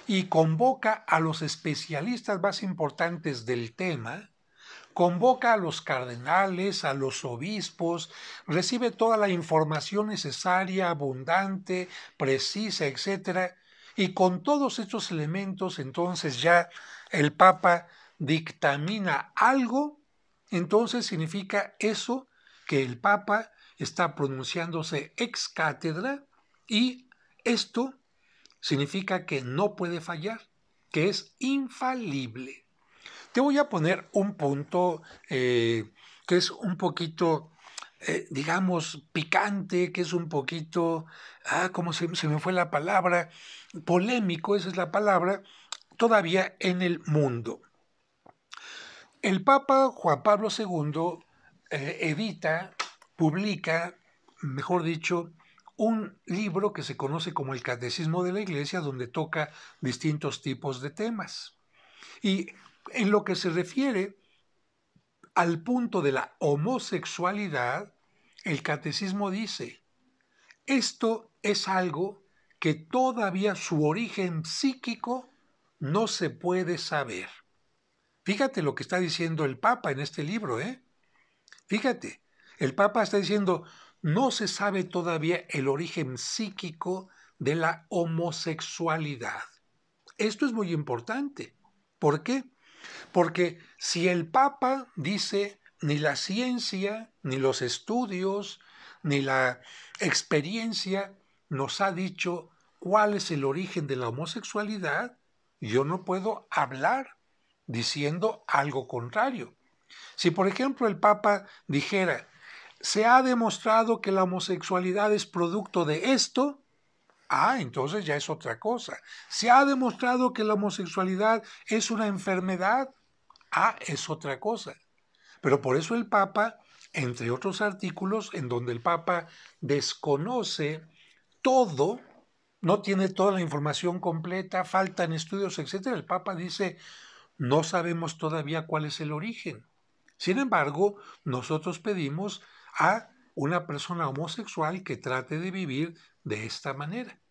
y convoca a los especialistas más importantes del tema, convoca a los cardenales, a los obispos, recibe toda la información necesaria, abundante, precisa, etc., y con todos estos elementos, entonces ya el Papa dictamina algo, entonces significa eso que el Papa está pronunciándose ex cátedra y esto significa que no puede fallar, que es infalible. Te voy a poner un punto eh, que es un poquito eh, digamos, picante, que es un poquito, ah, como se, me fue la palabra, polémico, esa es la palabra, todavía en el mundo. El Papa Juan Pablo II eh, edita, publica, mejor dicho, un libro que se conoce como el Catecismo de la Iglesia, donde toca distintos tipos de temas. Y en lo que se refiere al punto de la homosexualidad, el catecismo dice, esto es algo que todavía su origen psíquico no se puede saber. Fíjate lo que está diciendo el Papa en este libro, ¿eh? Fíjate, el Papa está diciendo, no se sabe todavía el origen psíquico de la homosexualidad. Esto es muy importante. ¿Por qué? Porque si el Papa dice ni la ciencia, ni los estudios, ni la experiencia nos ha dicho cuál es el origen de la homosexualidad, yo no puedo hablar diciendo algo contrario. Si por ejemplo el Papa dijera, se ha demostrado que la homosexualidad es producto de esto, Ah, entonces ya es otra cosa. Se ha demostrado que la homosexualidad es una enfermedad. Ah, es otra cosa. Pero por eso el Papa, entre otros artículos en donde el Papa desconoce todo, no tiene toda la información completa, faltan estudios, etc., el Papa dice, no sabemos todavía cuál es el origen. Sin embargo, nosotros pedimos a una persona homosexual que trate de vivir de esta manera.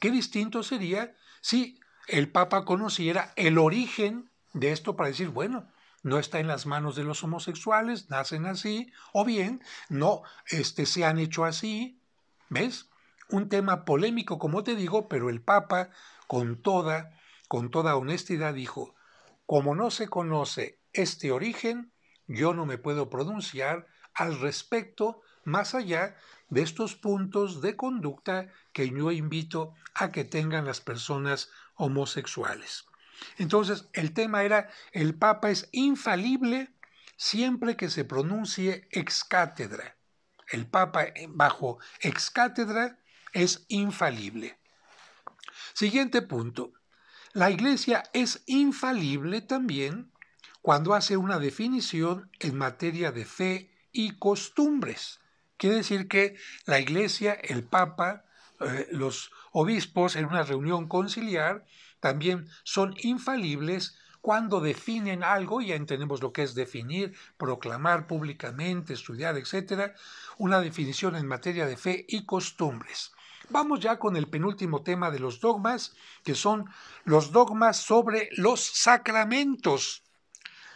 Qué distinto sería si el Papa conociera el origen de esto para decir, bueno, no está en las manos de los homosexuales, nacen así, o bien, no, este, se han hecho así, ¿ves? Un tema polémico, como te digo, pero el Papa, con toda, con toda honestidad, dijo, como no se conoce este origen, yo no me puedo pronunciar al respecto más allá de estos puntos de conducta que yo invito a que tengan las personas homosexuales. Entonces, el tema era, el Papa es infalible siempre que se pronuncie ex cátedra. El Papa eh, bajo ex cátedra es infalible. Siguiente punto. La Iglesia es infalible también cuando hace una definición en materia de fe y costumbres. Quiere decir que la Iglesia, el Papa, eh, los obispos en una reunión conciliar también son infalibles cuando definen algo, ya entendemos lo que es definir, proclamar públicamente, estudiar, etcétera, una definición en materia de fe y costumbres. Vamos ya con el penúltimo tema de los dogmas, que son los dogmas sobre los sacramentos.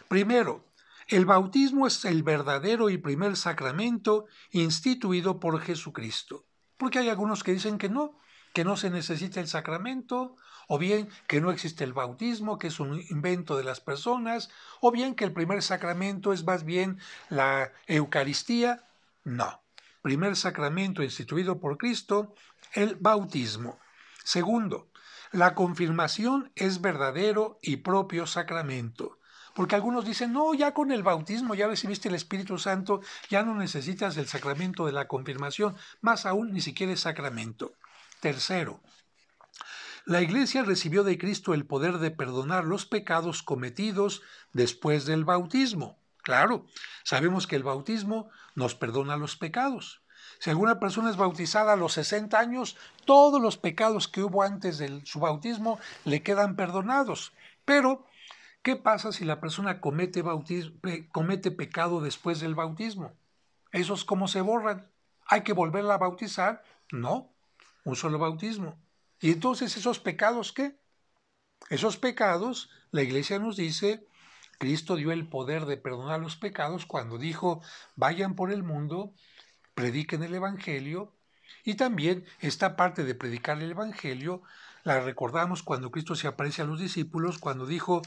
Primero, el bautismo es el verdadero y primer sacramento instituido por Jesucristo. Porque hay algunos que dicen que no, que no se necesita el sacramento, o bien que no existe el bautismo, que es un invento de las personas, o bien que el primer sacramento es más bien la Eucaristía. No. Primer sacramento instituido por Cristo, el bautismo. Segundo, la confirmación es verdadero y propio sacramento porque algunos dicen, no, ya con el bautismo ya recibiste el Espíritu Santo, ya no necesitas el sacramento de la confirmación, más aún ni siquiera el sacramento. Tercero, la Iglesia recibió de Cristo el poder de perdonar los pecados cometidos después del bautismo. Claro, sabemos que el bautismo nos perdona los pecados. Si alguna persona es bautizada a los 60 años, todos los pecados que hubo antes de su bautismo le quedan perdonados. Pero ¿Qué pasa si la persona comete, comete pecado después del bautismo? ¿Esos es cómo se borran? ¿Hay que volverla a bautizar? No, un solo bautismo. ¿Y entonces esos pecados qué? Esos pecados, la iglesia nos dice, Cristo dio el poder de perdonar los pecados cuando dijo, vayan por el mundo, prediquen el Evangelio. Y también esta parte de predicar el Evangelio la recordamos cuando Cristo se aparece a los discípulos, cuando dijo,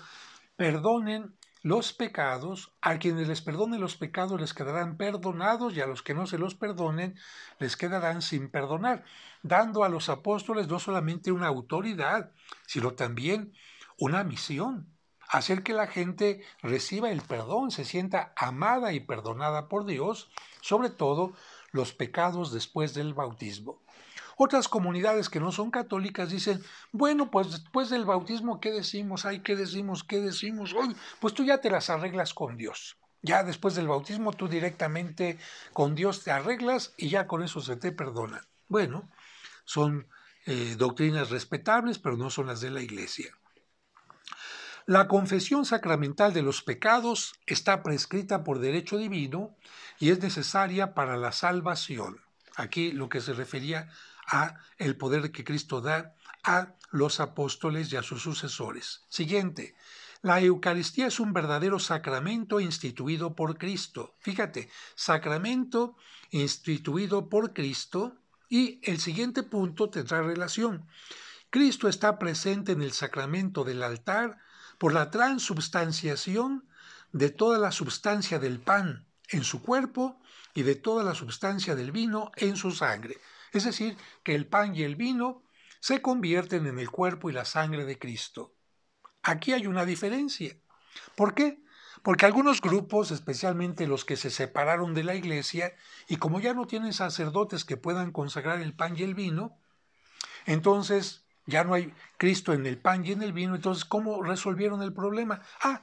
perdonen los pecados, a quienes les perdonen los pecados les quedarán perdonados y a los que no se los perdonen les quedarán sin perdonar, dando a los apóstoles no solamente una autoridad, sino también una misión, hacer que la gente reciba el perdón, se sienta amada y perdonada por Dios, sobre todo los pecados después del bautismo. Otras comunidades que no son católicas dicen, bueno, pues después del bautismo, ¿qué decimos? Ay, ¿qué decimos? ¿Qué decimos? Hoy, pues tú ya te las arreglas con Dios. Ya después del bautismo tú directamente con Dios te arreglas y ya con eso se te perdona. Bueno, son eh, doctrinas respetables, pero no son las de la Iglesia. La confesión sacramental de los pecados está prescrita por derecho divino y es necesaria para la salvación. Aquí lo que se refería a el poder que Cristo da a los apóstoles y a sus sucesores. Siguiente, la Eucaristía es un verdadero sacramento instituido por Cristo. Fíjate, sacramento instituido por Cristo y el siguiente punto tendrá relación. Cristo está presente en el sacramento del altar por la transubstanciación de toda la substancia del pan en su cuerpo y de toda la sustancia del vino en su sangre. Es decir, que el pan y el vino se convierten en el cuerpo y la sangre de Cristo. Aquí hay una diferencia. ¿Por qué? Porque algunos grupos, especialmente los que se separaron de la iglesia, y como ya no tienen sacerdotes que puedan consagrar el pan y el vino, entonces ya no hay Cristo en el pan y en el vino, entonces ¿cómo resolvieron el problema? Ah,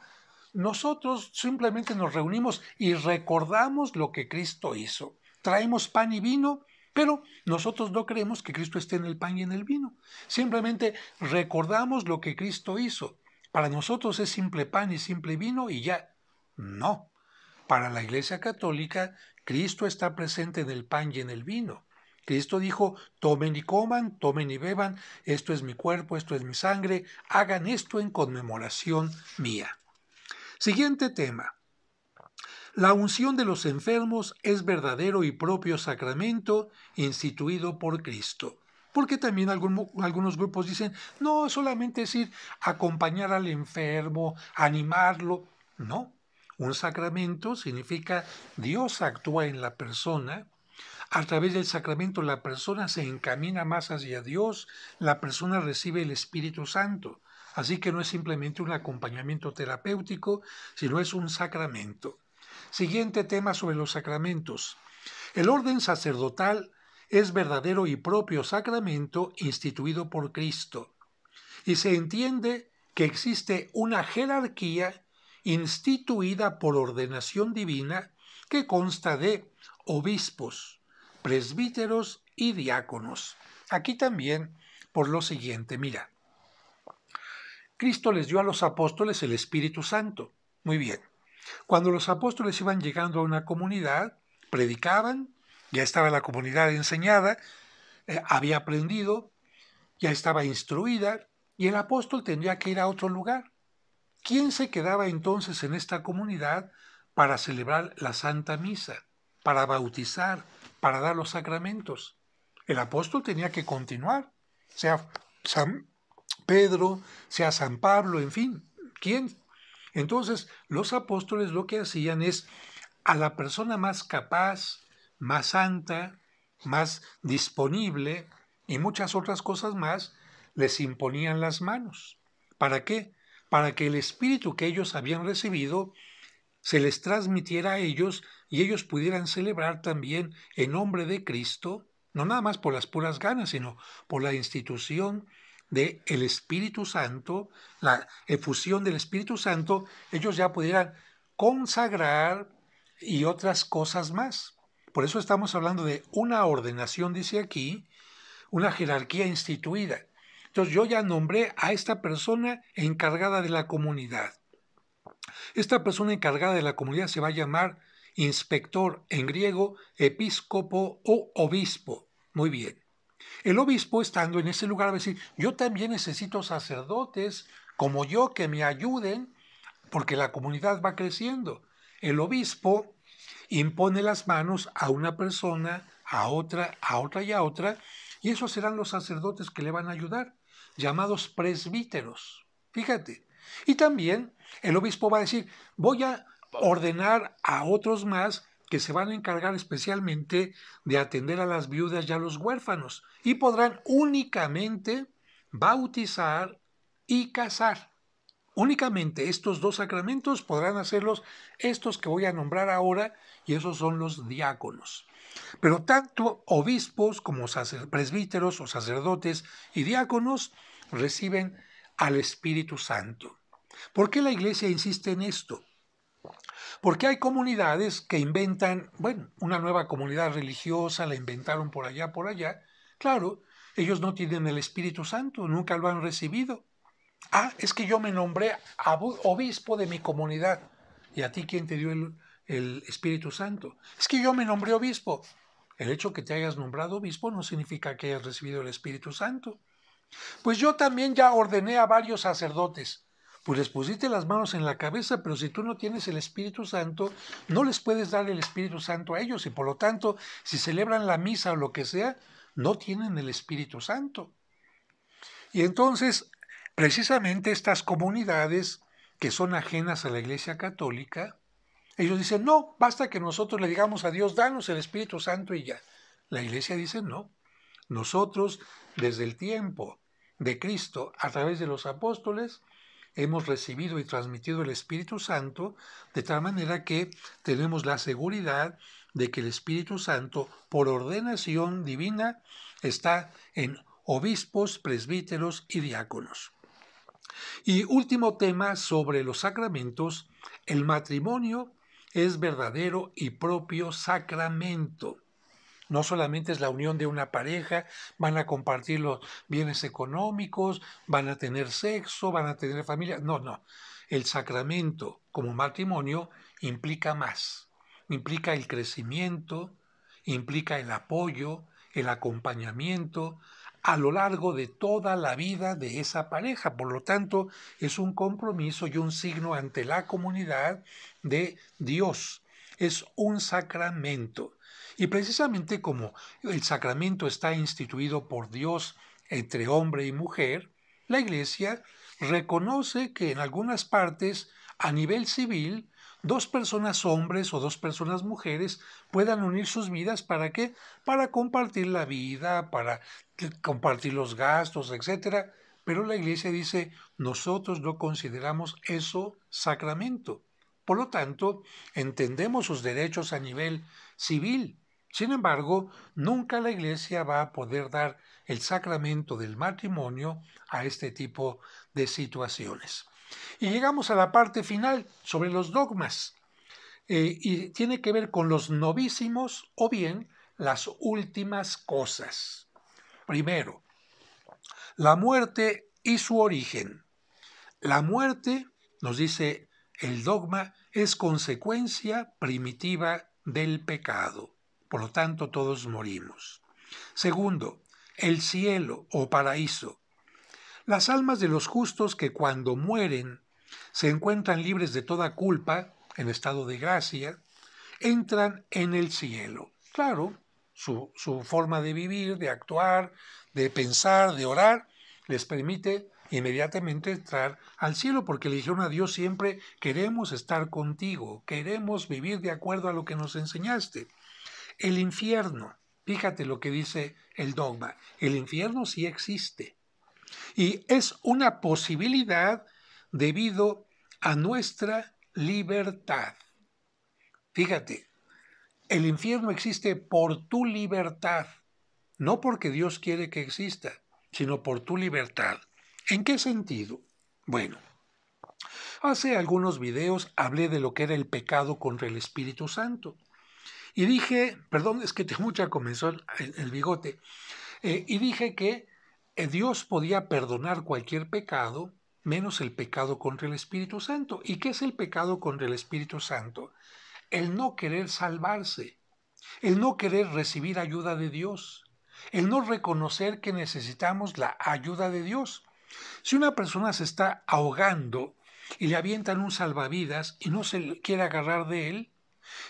nosotros simplemente nos reunimos y recordamos lo que Cristo hizo. Traemos pan y vino, pero nosotros no creemos que Cristo esté en el pan y en el vino. Simplemente recordamos lo que Cristo hizo. Para nosotros es simple pan y simple vino y ya. No. Para la Iglesia Católica, Cristo está presente en el pan y en el vino. Cristo dijo, tomen y coman, tomen y beban, esto es mi cuerpo, esto es mi sangre, hagan esto en conmemoración mía. Siguiente tema. La unción de los enfermos es verdadero y propio sacramento instituido por Cristo. Porque también algunos grupos dicen, no, solamente es ir acompañar al enfermo, animarlo. No, un sacramento significa Dios actúa en la persona. A través del sacramento la persona se encamina más hacia Dios, la persona recibe el Espíritu Santo. Así que no es simplemente un acompañamiento terapéutico, sino es un sacramento. Siguiente tema sobre los sacramentos. El orden sacerdotal es verdadero y propio sacramento instituido por Cristo. Y se entiende que existe una jerarquía instituida por ordenación divina que consta de obispos, presbíteros y diáconos. Aquí también por lo siguiente, mira, Cristo les dio a los apóstoles el Espíritu Santo. Muy bien. Cuando los apóstoles iban llegando a una comunidad, predicaban, ya estaba la comunidad enseñada, eh, había aprendido, ya estaba instruida, y el apóstol tendría que ir a otro lugar. ¿Quién se quedaba entonces en esta comunidad para celebrar la Santa Misa, para bautizar, para dar los sacramentos? El apóstol tenía que continuar. O sea, San Pedro, sea San Pablo, en fin, ¿quién? Entonces, los apóstoles lo que hacían es a la persona más capaz, más santa, más disponible y muchas otras cosas más, les imponían las manos. ¿Para qué? Para que el espíritu que ellos habían recibido se les transmitiera a ellos y ellos pudieran celebrar también en nombre de Cristo, no nada más por las puras ganas, sino por la institución del Espíritu Santo, la efusión del Espíritu Santo, ellos ya pudieran consagrar y otras cosas más. Por eso estamos hablando de una ordenación, dice aquí, una jerarquía instituida. Entonces yo ya nombré a esta persona encargada de la comunidad. Esta persona encargada de la comunidad se va a llamar inspector en griego, episcopo o obispo. Muy bien. El obispo estando en ese lugar va a decir, yo también necesito sacerdotes como yo que me ayuden, porque la comunidad va creciendo. El obispo impone las manos a una persona, a otra, a otra y a otra, y esos serán los sacerdotes que le van a ayudar, llamados presbíteros. Fíjate. Y también el obispo va a decir, voy a ordenar a otros más se van a encargar especialmente de atender a las viudas y a los huérfanos y podrán únicamente bautizar y casar. Únicamente estos dos sacramentos podrán hacerlos estos que voy a nombrar ahora y esos son los diáconos. Pero tanto obispos como presbíteros o sacerdotes y diáconos reciben al Espíritu Santo. ¿Por qué la Iglesia insiste en esto? Porque hay comunidades que inventan, bueno, una nueva comunidad religiosa, la inventaron por allá, por allá. Claro, ellos no tienen el Espíritu Santo, nunca lo han recibido. Ah, es que yo me nombré obispo de mi comunidad. ¿Y a ti quién te dio el, Espíritu Santo? Es que yo me nombré obispo. El hecho que te hayas nombrado obispo no significa que hayas recibido el Espíritu Santo. Pues yo también ya ordené a varios sacerdotes pues les pusiste las manos en la cabeza, pero si tú no tienes el Espíritu Santo, no les puedes dar el Espíritu Santo a ellos y por lo tanto, si celebran la misa o lo que sea, no tienen el Espíritu Santo. Y entonces, precisamente estas comunidades que son ajenas a la Iglesia Católica, ellos dicen, no, basta que nosotros le digamos a Dios, danos el Espíritu Santo y ya. La Iglesia dice, no, nosotros desde el tiempo de Cristo, a través de los apóstoles, hemos recibido y transmitido el Espíritu Santo, de tal manera que tenemos la seguridad de que el Espíritu Santo, por ordenación divina, está en obispos, presbíteros y diáconos. Y último tema sobre los sacramentos, el matrimonio es verdadero y propio sacramento. No solamente es la unión de una pareja, van a compartir los bienes económicos, van a tener sexo, van a tener familia. No, no. El sacramento como matrimonio implica más. Implica el crecimiento, implica el apoyo, el acompañamiento a lo largo de toda la vida de esa pareja. Por lo tanto, es un compromiso y un signo ante la comunidad de Dios. Es un sacramento y precisamente como el sacramento está instituido por Dios entre hombre y mujer, la Iglesia reconoce que en algunas partes, a nivel civil, dos personas hombres o dos personas mujeres puedan unir sus vidas para qué? Para compartir la vida, para compartir los gastos, etc. Pero la iglesia dice, nosotros no consideramos eso sacramento. Por lo tanto, entendemos sus derechos a nivel civil, sin embargo, nunca la Iglesia va a poder dar el sacramento del matrimonio a este tipo de situaciones. Y llegamos a la parte final sobre los dogmas. Eh, y tiene que ver con los novísimos o bien las últimas cosas. Primero, la muerte y su origen. La muerte, nos dice el dogma, es consecuencia primitiva del pecado. Por lo tanto, todos morimos. Segundo, el cielo o paraíso. Las almas de los justos que cuando mueren se encuentran libres de toda culpa, en estado de gracia, entran en el cielo. Claro, su, forma de vivir, de actuar, de pensar, de orar, les permite inmediatamente entrar al cielo porque le dijeron a Dios siempre, queremos estar contigo, queremos vivir de acuerdo a lo que nos enseñaste. El infierno, fíjate lo que dice el dogma, el infierno sí existe y es una posibilidad debido a nuestra libertad. Fíjate, el infierno existe por tu libertad, no porque Dios quiere que exista, sino por tu libertad. ¿En qué sentido? Bueno, hace algunos videos hablé de lo que era el pecado contra el Espíritu Santo. Y dije, perdón, es que te mucha comenzó el, bigote, eh, y dije que eh, Dios podía perdonar cualquier pecado menos el pecado contra el Espíritu Santo. ¿Y qué es el pecado contra el Espíritu Santo? El no querer salvarse, el no querer recibir ayuda de Dios, el no reconocer que necesitamos la ayuda de Dios. Si una persona se está ahogando y le avientan un salvavidas y no se quiere agarrar de él,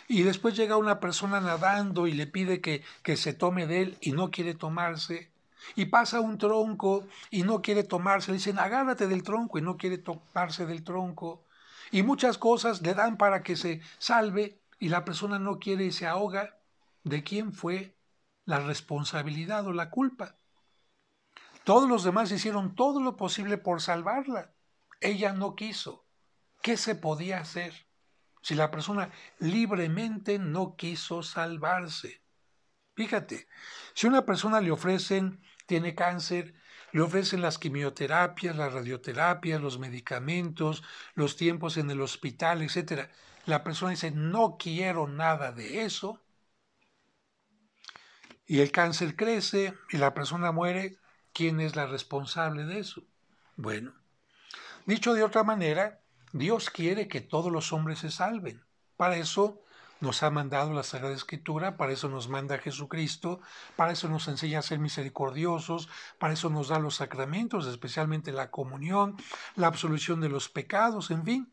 y después llega una persona nadando y le pide que, se tome de él y no quiere tomarse. Y pasa un tronco y no quiere tomarse. Le dicen, agárrate del tronco y no quiere tomarse del tronco. Y muchas cosas le dan para que se salve y la persona no quiere y se ahoga. ¿De quién fue la responsabilidad o la culpa? Todos los demás hicieron todo lo posible por salvarla. Ella no quiso. ¿Qué se podía hacer? si la persona libremente no quiso salvarse. Fíjate, si a una persona le ofrecen, tiene cáncer, le ofrecen las quimioterapias, las radioterapias, los medicamentos, los tiempos en el hospital, etc. La persona dice, no quiero nada de eso. Y el cáncer crece y la persona muere. ¿Quién es la responsable de eso? Bueno, dicho de otra manera, Dios quiere que todos los hombres se salven. Para eso nos ha mandado la Sagrada Escritura, para eso nos manda Jesucristo, para eso nos enseña a ser misericordiosos, para eso nos da los sacramentos, especialmente la comunión, la absolución de los pecados, en fin.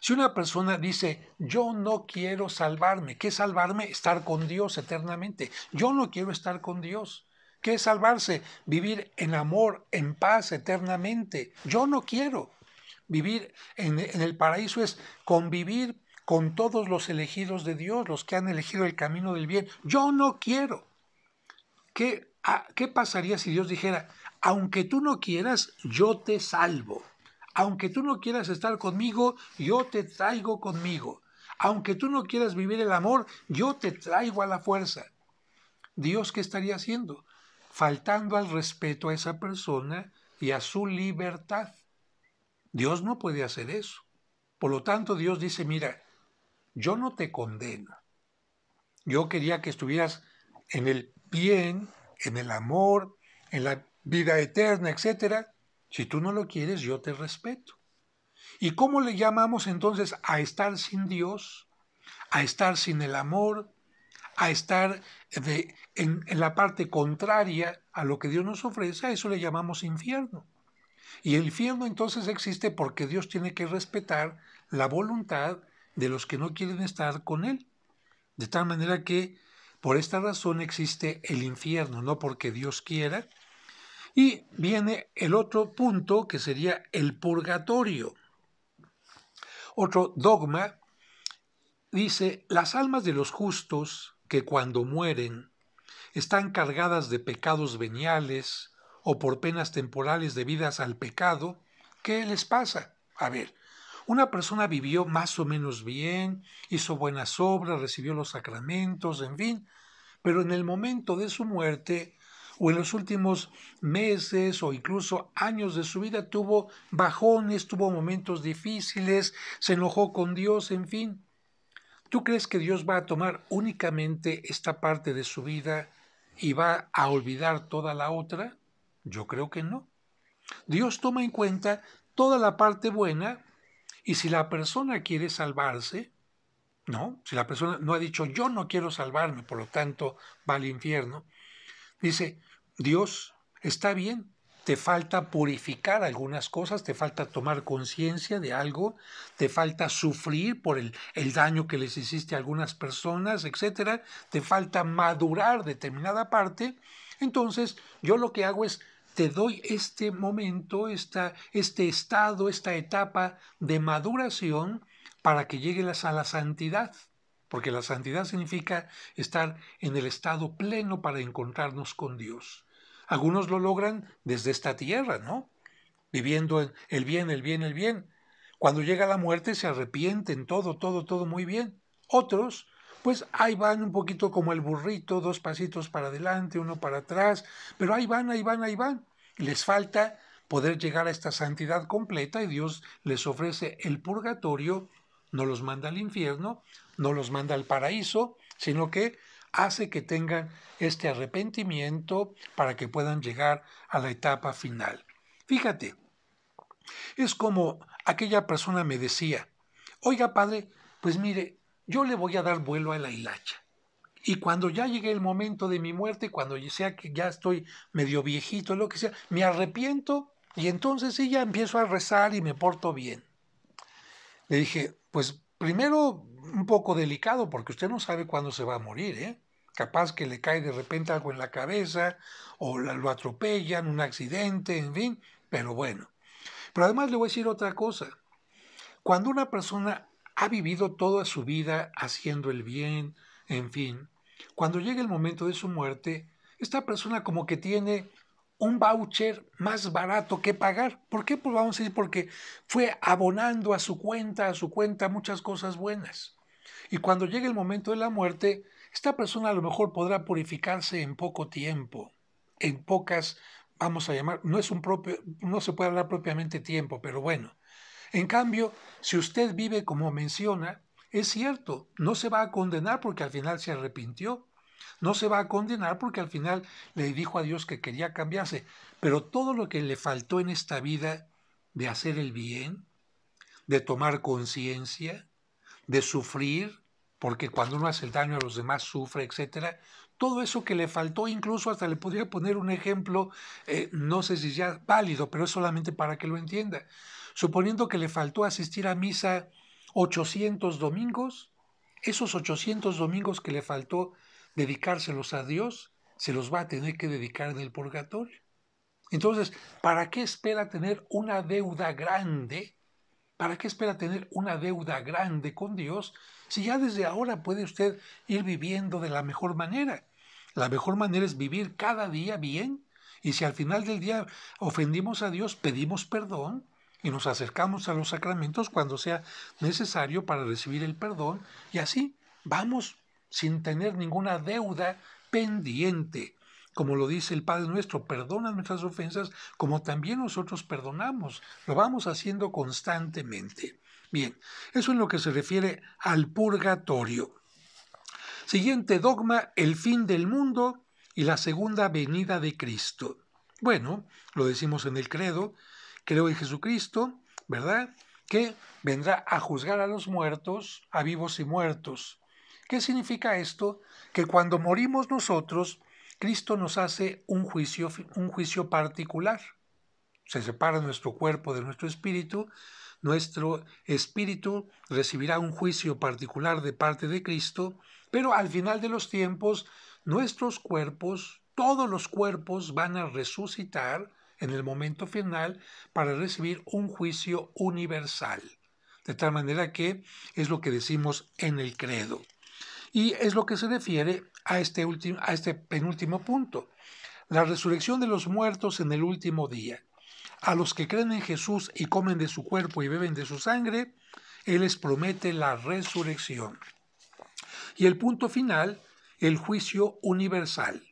Si una persona dice, yo no quiero salvarme, ¿qué es salvarme? Estar con Dios eternamente. Yo no quiero estar con Dios. ¿Qué es salvarse? Vivir en amor, en paz eternamente. Yo no quiero. Vivir en, el paraíso es convivir con todos los elegidos de Dios, los que han elegido el camino del bien. Yo no quiero. ¿Qué, ah, ¿Qué pasaría si Dios dijera, aunque tú no quieras, yo te salvo? Aunque tú no quieras estar conmigo, yo te traigo conmigo. Aunque tú no quieras vivir el amor, yo te traigo a la fuerza. Dios, ¿qué estaría haciendo? Faltando al respeto a esa persona y a su libertad. Dios no puede hacer eso. Por lo tanto, Dios dice, mira, yo no te condeno. Yo quería que estuvieras en el bien, en el amor, en la vida eterna, etc. Si tú no lo quieres, yo te respeto. ¿Y cómo le llamamos entonces a estar sin Dios, a estar sin el amor, a estar en, en la parte contraria a lo que Dios nos ofrece? A eso le llamamos infierno. Y el infierno entonces existe porque Dios tiene que respetar la voluntad de los que no quieren estar con Él. De tal manera que por esta razón existe el infierno, no porque Dios quiera. Y viene el otro punto que sería el purgatorio. Otro dogma dice, las almas de los justos que cuando mueren están cargadas de pecados veniales, o por penas temporales debidas al pecado, ¿qué les pasa? A ver, una persona vivió más o menos bien, hizo buenas obras, recibió los sacramentos, en fin, pero en el momento de su muerte o en los últimos meses o incluso años de su vida tuvo bajones, tuvo momentos difíciles, se enojó con Dios, en fin. ¿Tú crees que Dios va a tomar únicamente esta parte de su vida y va a olvidar toda la otra? Yo creo que no. Dios toma en cuenta toda la parte buena y si la persona quiere salvarse, ¿no? Si la persona no ha dicho yo no quiero salvarme, por lo tanto va al infierno, dice, Dios, está bien, te falta purificar algunas cosas, te falta tomar conciencia de algo, te falta sufrir por el, el, daño que les hiciste a algunas personas, etcétera, te falta madurar determinada parte. Entonces, yo lo que hago es te doy este momento, esta, este estado, esta etapa de maduración para que llegues a la santidad, porque la santidad significa estar en el estado pleno para encontrarnos con Dios. Algunos lo logran desde esta tierra, ¿no? Viviendo el bien, el bien, el bien. Cuando llega la muerte se arrepienten, todo, todo, todo muy bien. Otros pues ahí van un poquito como el burrito, dos pasitos para adelante, uno para atrás, pero ahí van, ahí van, ahí van. Les falta poder llegar a esta santidad completa y Dios les ofrece el purgatorio, no los manda al infierno, no los manda al paraíso, sino que hace que tengan este arrepentimiento para que puedan llegar a la etapa final. Fíjate, es como aquella persona me decía, oiga padre, pues mire, yo le voy a dar vuelo a la hilacha. Y cuando ya llegue el momento de mi muerte, cuando sea que ya estoy medio viejito, lo que sea, me arrepiento y entonces sí ya empiezo a rezar y me porto bien. Le dije, pues primero un poco delicado porque usted no sabe cuándo se va a morir, ¿eh? Capaz que le cae de repente algo en la cabeza o lo atropellan, un accidente, en fin, pero bueno. Pero además le voy a decir otra cosa. Cuando una persona ha vivido toda su vida haciendo el bien, en fin. Cuando llega el momento de su muerte, esta persona como que tiene un voucher más barato que pagar. ¿Por qué? Pues vamos a decir, porque fue abonando a su cuenta, a su cuenta, muchas cosas buenas. Y cuando llegue el momento de la muerte, esta persona a lo mejor podrá purificarse en poco tiempo, en pocas, vamos a llamar, no es un propio, no se puede hablar propiamente tiempo, pero bueno, en cambio, si usted vive como menciona, es cierto, no se va a condenar porque al final se arrepintió, no se va a condenar porque al final le dijo a Dios que quería cambiarse, pero todo lo que le faltó en esta vida de hacer el bien, de tomar conciencia, de sufrir, porque cuando uno hace el daño a los demás sufre, etcétera, todo eso que le faltó, incluso hasta le podría poner un ejemplo, eh, no sé si ya válido, pero es solamente para que lo entienda suponiendo que le faltó asistir a misa 800 domingos, esos 800 domingos que le faltó dedicárselos a Dios, se los va a tener que dedicar en el purgatorio. Entonces, ¿para qué espera tener una deuda grande? ¿Para qué espera tener una deuda grande con Dios si ya desde ahora puede usted ir viviendo de la mejor manera? La mejor manera es vivir cada día bien y si al final del día ofendimos a Dios, pedimos perdón y nos acercamos a los sacramentos cuando sea necesario para recibir el perdón y así vamos sin tener ninguna deuda pendiente. Como lo dice el Padre nuestro, perdona nuestras ofensas como también nosotros perdonamos. Lo vamos haciendo constantemente. Bien, eso es lo que se refiere al purgatorio. Siguiente dogma, el fin del mundo y la segunda venida de Cristo. Bueno, lo decimos en el credo, creo en Jesucristo, ¿verdad? Que vendrá a juzgar a los muertos, a vivos y muertos. ¿Qué significa esto? Que cuando morimos nosotros, Cristo nos hace un juicio, un juicio particular. Se separa nuestro cuerpo de nuestro espíritu. Nuestro espíritu recibirá un juicio particular de parte de Cristo, pero al final de los tiempos, nuestros cuerpos, todos los cuerpos van a resucitar en el momento final para recibir un juicio universal. De tal manera que es lo que decimos en el credo. Y es lo que se refiere a este, último, a este penúltimo punto, la resurrección de los muertos en el último día. A los que creen en Jesús y comen de su cuerpo y beben de su sangre, Él les promete la resurrección. Y el punto final, el juicio universal.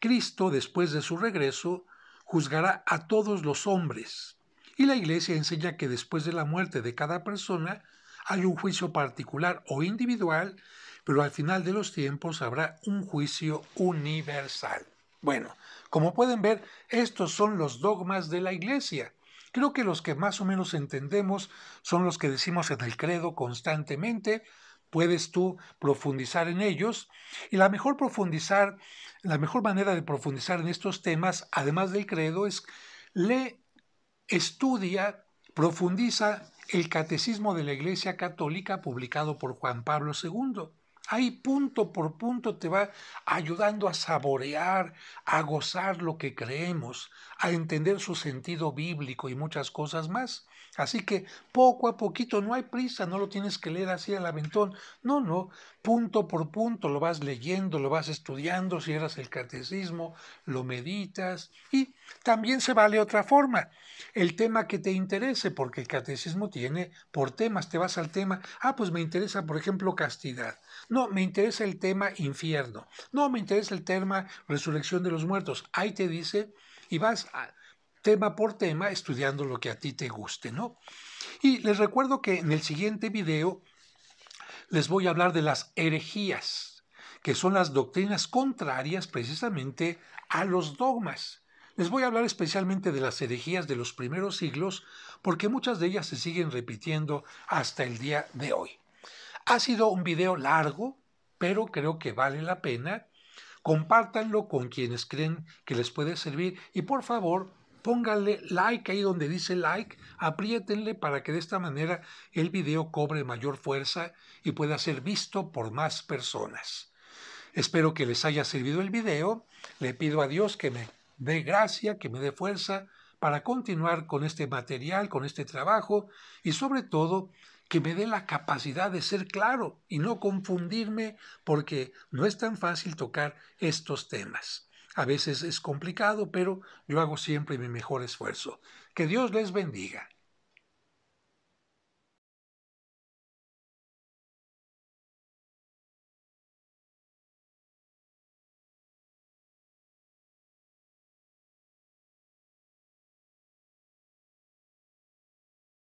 Cristo, después de su regreso, juzgará a todos los hombres. Y la Iglesia enseña que después de la muerte de cada persona hay un juicio particular o individual, pero al final de los tiempos habrá un juicio universal. Bueno, como pueden ver, estos son los dogmas de la Iglesia. Creo que los que más o menos entendemos son los que decimos en el credo constantemente, puedes tú profundizar en ellos. Y la mejor profundizar, la mejor manera de profundizar en estos temas, además del credo, es lee, estudia, profundiza el Catecismo de la Iglesia Católica publicado por Juan Pablo II. Ahí punto por punto te va ayudando a saborear, a gozar lo que creemos, a entender su sentido bíblico y muchas cosas más. Así que poco a poquito, no hay prisa, no lo tienes que leer así al aventón. No, no, punto por punto lo vas leyendo, lo vas estudiando, cierras el catecismo, lo meditas y también se vale otra forma. El tema que te interese, porque el catecismo tiene por temas, te vas al tema, ah, pues me interesa, por ejemplo, castidad. No, me interesa el tema infierno. No, me interesa el tema resurrección de los muertos. Ahí te dice y vas a, tema por tema, estudiando lo que a ti te guste, ¿no? Y les recuerdo que en el siguiente video les voy a hablar de las herejías, que son las doctrinas contrarias precisamente a los dogmas. Les voy a hablar especialmente de las herejías de los primeros siglos, porque muchas de ellas se siguen repitiendo hasta el día de hoy. Ha sido un video largo, pero creo que vale la pena. Compártanlo con quienes creen que les puede servir y por favor pónganle like ahí donde dice like, apriétenle para que de esta manera el video cobre mayor fuerza y pueda ser visto por más personas. Espero que les haya servido el video. Le pido a Dios que me dé gracia, que me dé fuerza para continuar con este material, con este trabajo y sobre todo que me dé la capacidad de ser claro y no confundirme porque no es tan fácil tocar estos temas. A veces es complicado, pero yo hago siempre mi mejor esfuerzo. Que Dios les bendiga.